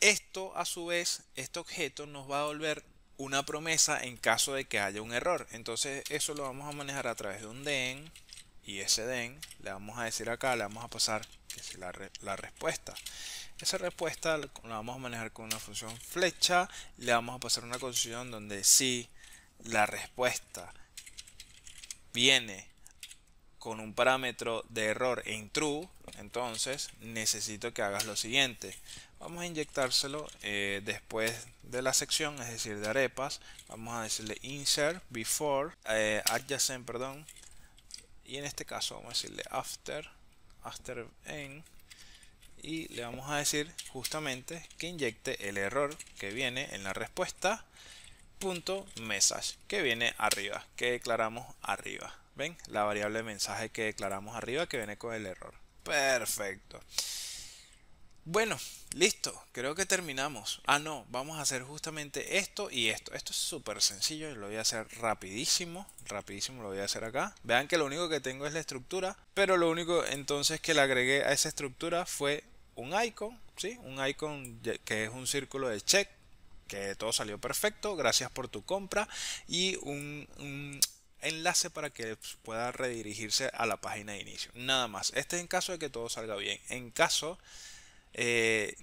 Speaker 1: esto a su vez este objeto nos va a volver una promesa en caso de que haya un error entonces eso lo vamos a manejar a través de un den y ese den, le vamos a decir acá, le vamos a pasar que es la, la respuesta. Esa respuesta la vamos a manejar con una función flecha, le vamos a pasar una condición donde si la respuesta viene con un parámetro de error en true, entonces necesito que hagas lo siguiente. Vamos a inyectárselo eh, después de la sección, es decir, de arepas. Vamos a decirle insert before, eh, adjacent, perdón, y en este caso vamos a decirle after after en y le vamos a decir justamente que inyecte el error que viene en la respuesta punto message que viene arriba que declaramos arriba ven la variable mensaje que declaramos arriba que viene con el error perfecto bueno, listo, creo que terminamos. Ah, no, vamos a hacer justamente esto y esto. Esto es súper sencillo, lo voy a hacer rapidísimo, rapidísimo lo voy a hacer acá. Vean que lo único que tengo es la estructura, pero lo único entonces que le agregué a esa estructura fue un icon, ¿sí? Un icon que es un círculo de check, que todo salió perfecto, gracias por tu compra, y un, un enlace para que pueda redirigirse a la página de inicio. Nada más, este es en caso de que todo salga bien. En caso eh,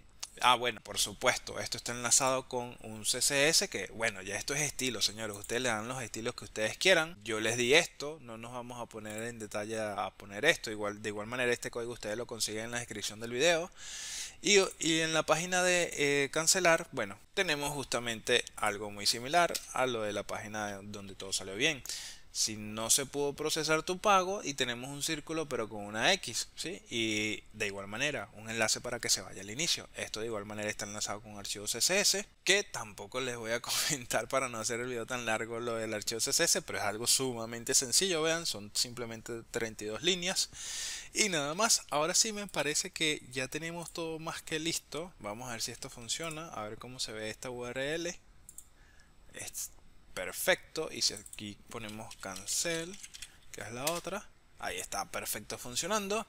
Speaker 1: ah, bueno, por supuesto, esto está enlazado con un CSS que, bueno, ya esto es estilo, señores. Ustedes le dan los estilos que ustedes quieran. Yo les di esto, no nos vamos a poner en detalle a poner esto. de igual manera, este código ustedes lo consiguen en la descripción del video. Y, en la página de eh, cancelar, bueno, tenemos justamente algo muy similar a lo de la página donde todo salió bien si no se pudo procesar tu pago y tenemos un círculo pero con una X, ¿sí? Y de igual manera, un enlace para que se vaya al inicio. Esto de igual manera está enlazado con archivo CSS, que tampoco les voy a comentar para no hacer el video tan largo lo del archivo CSS, pero es algo sumamente sencillo, vean, son simplemente 32 líneas. Y nada más, ahora sí me parece que ya tenemos todo más que listo. Vamos a ver si esto funciona, a ver cómo se ve esta URL perfecto. Y si aquí ponemos cancel, que es la otra, ahí está, perfecto, funcionando.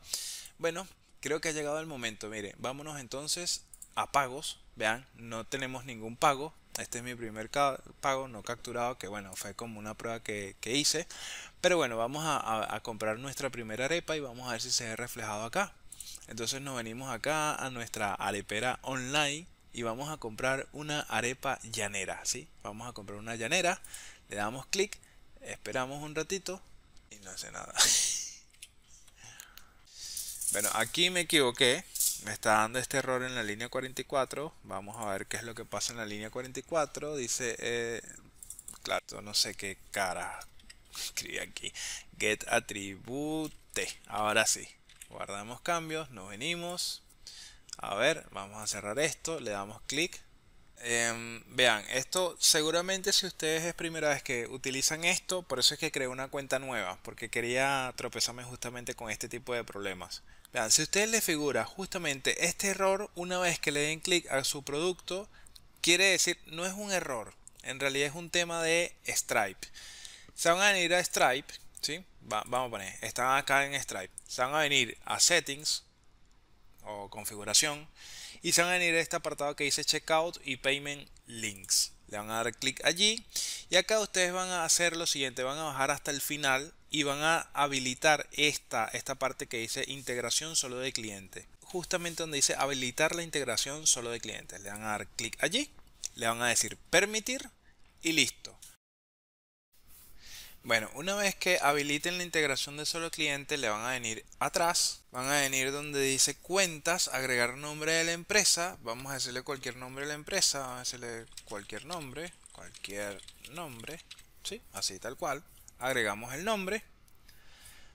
Speaker 1: Bueno, creo que ha llegado el momento. Mire, vámonos entonces a pagos. Vean, no tenemos ningún pago. Este es mi primer pago no capturado, que bueno, fue como una prueba que, hice. Pero bueno, vamos a, comprar nuestra primera arepa y vamos a ver si se ve reflejado acá. Entonces nos venimos acá a nuestra alepera online y vamos a comprar una arepa llanera, ¿sí? Vamos a comprar una llanera, le damos clic, esperamos un ratito y no hace nada. bueno, aquí me equivoqué, me está dando este error en la línea 44, vamos a ver qué es lo que pasa en la línea 44, dice, eh, claro, no sé qué cara escribí aquí, get attribute, ahora sí, guardamos cambios, nos venimos, a ver, vamos a cerrar esto, le damos clic. Em, vean, esto seguramente si ustedes es primera vez que utilizan esto, por eso es que creé una cuenta nueva, porque quería tropezarme justamente con este tipo de problemas. Vean, si ustedes les figura justamente este error una vez que le den clic a su producto, quiere decir, no es un error, en realidad es un tema de Stripe. Se van a venir a Stripe, ¿sí? vamos a poner, están acá en Stripe. Se van a venir a Settings, o configuración y se van a venir a este apartado que dice checkout y payment links le van a dar clic allí y acá ustedes van a hacer lo siguiente van a bajar hasta el final y van a habilitar esta, esta parte que dice integración solo de cliente justamente donde dice habilitar la integración solo de clientes le van a dar clic allí le van a decir permitir y listo bueno, una vez que habiliten la integración de solo cliente, le van a venir atrás, van a venir donde dice cuentas, agregar nombre de la empresa, vamos a decirle cualquier nombre de la empresa, vamos a decirle cualquier nombre, cualquier nombre, ¿sí? Así tal cual, agregamos el nombre,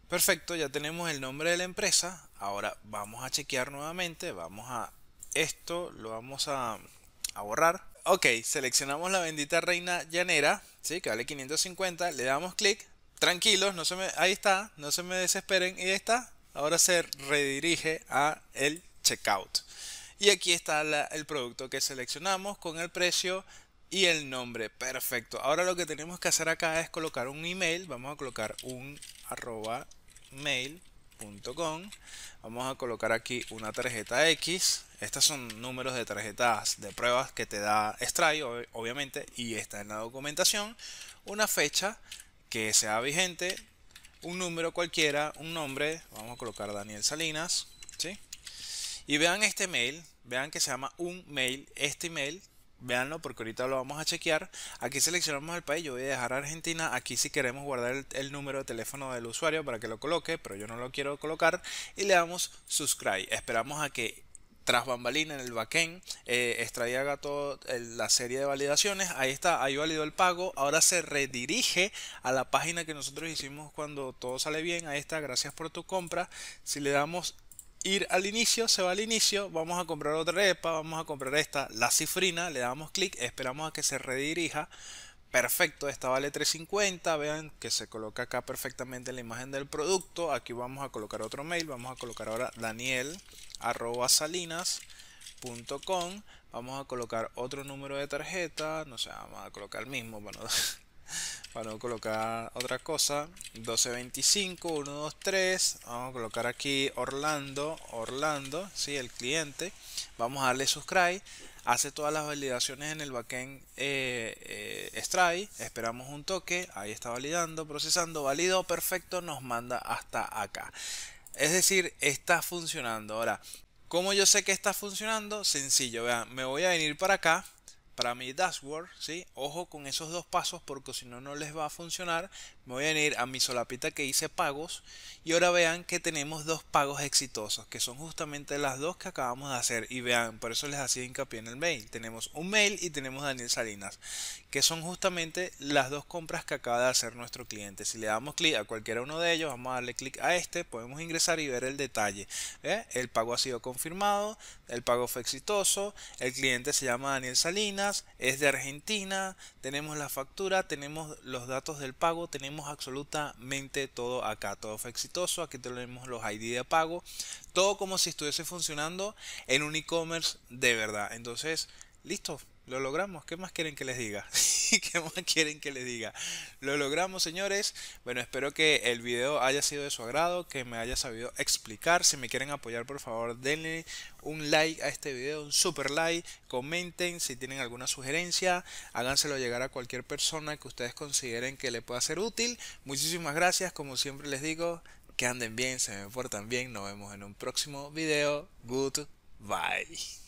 Speaker 1: perfecto, ya tenemos el nombre de la empresa, ahora vamos a chequear nuevamente, vamos a esto, lo vamos a borrar, Ok, seleccionamos la bendita reina llanera, ¿sí? que vale 550, le damos clic, tranquilos, no se me, ahí está, no se me desesperen, y ahí está, ahora se redirige a el checkout. Y aquí está el producto que seleccionamos con el precio y el nombre, perfecto. Ahora lo que tenemos que hacer acá es colocar un email, vamos a colocar un arroba mail.com, vamos a colocar aquí una tarjeta X, estos son números de tarjetas de pruebas que te da Stripe, obviamente, y está en la documentación. Una fecha que sea vigente, un número cualquiera, un nombre, vamos a colocar Daniel Salinas, ¿sí? Y vean este mail, vean que se llama un mail, este mail. veanlo porque ahorita lo vamos a chequear. Aquí seleccionamos el país, yo voy a dejar Argentina, aquí si queremos guardar el, el, número de teléfono del usuario para que lo coloque, pero yo no lo quiero colocar y le damos subscribe. Esperamos a que tras bambalina en el backend, eh, extraiga la serie de validaciones, ahí está, ahí validó el pago, ahora se redirige a la página que nosotros hicimos cuando todo sale bien, ahí está, gracias por tu compra, si le damos ir al inicio, se va al inicio, vamos a comprar otra epa vamos a comprar esta, la cifrina, le damos clic, esperamos a que se redirija perfecto, esta vale 350, vean que se coloca acá perfectamente la imagen del producto, aquí vamos a colocar otro mail, vamos a colocar ahora daniel vamos a colocar otro número de tarjeta, no sé, vamos a colocar el mismo Bueno, a colocar otra cosa, 1225, 123, vamos a colocar aquí Orlando, Orlando, ¿sí? el cliente, vamos a darle subscribe, hace todas las validaciones en el backend eh, eh Stripe, esperamos un toque, ahí está validando, procesando, válido, perfecto, nos manda hasta acá. Es decir, está funcionando. Ahora, ¿cómo yo sé que está funcionando? Sencillo, vean, me voy a venir para acá, para mi dashboard, ¿sí? Ojo con esos dos pasos porque si no, no les va a funcionar. Me voy a ir a mi solapita que hice pagos y ahora vean que tenemos dos pagos exitosos, que son justamente las dos que acabamos de hacer. Y vean, por eso les hacía hincapié en el mail. Tenemos un mail y tenemos Daniel Salinas, que son justamente las dos compras que acaba de hacer nuestro cliente. Si le damos clic a cualquiera uno de ellos, vamos a darle clic a este, podemos ingresar y ver el detalle. ¿eh? El pago ha sido confirmado, el pago fue exitoso, el cliente se llama Daniel Salinas, es de Argentina, tenemos la factura, tenemos los datos del pago, tenemos absolutamente todo acá, todo fue exitoso, aquí tenemos los ID de pago, todo como si estuviese funcionando en un e-commerce de verdad. Entonces, listo, lo logramos. ¿Qué más quieren que les diga? ¿Qué más quieren que les diga? Lo logramos, señores. Bueno, espero que el video haya sido de su agrado, que me haya sabido explicar. Si me quieren apoyar, por favor, denle un like a este video, un super like. Comenten si tienen alguna sugerencia. Háganselo llegar a cualquier persona que ustedes consideren que le pueda ser útil. Muchísimas gracias. Como siempre les digo, que anden bien, se me portan bien. Nos vemos en un próximo video. Goodbye.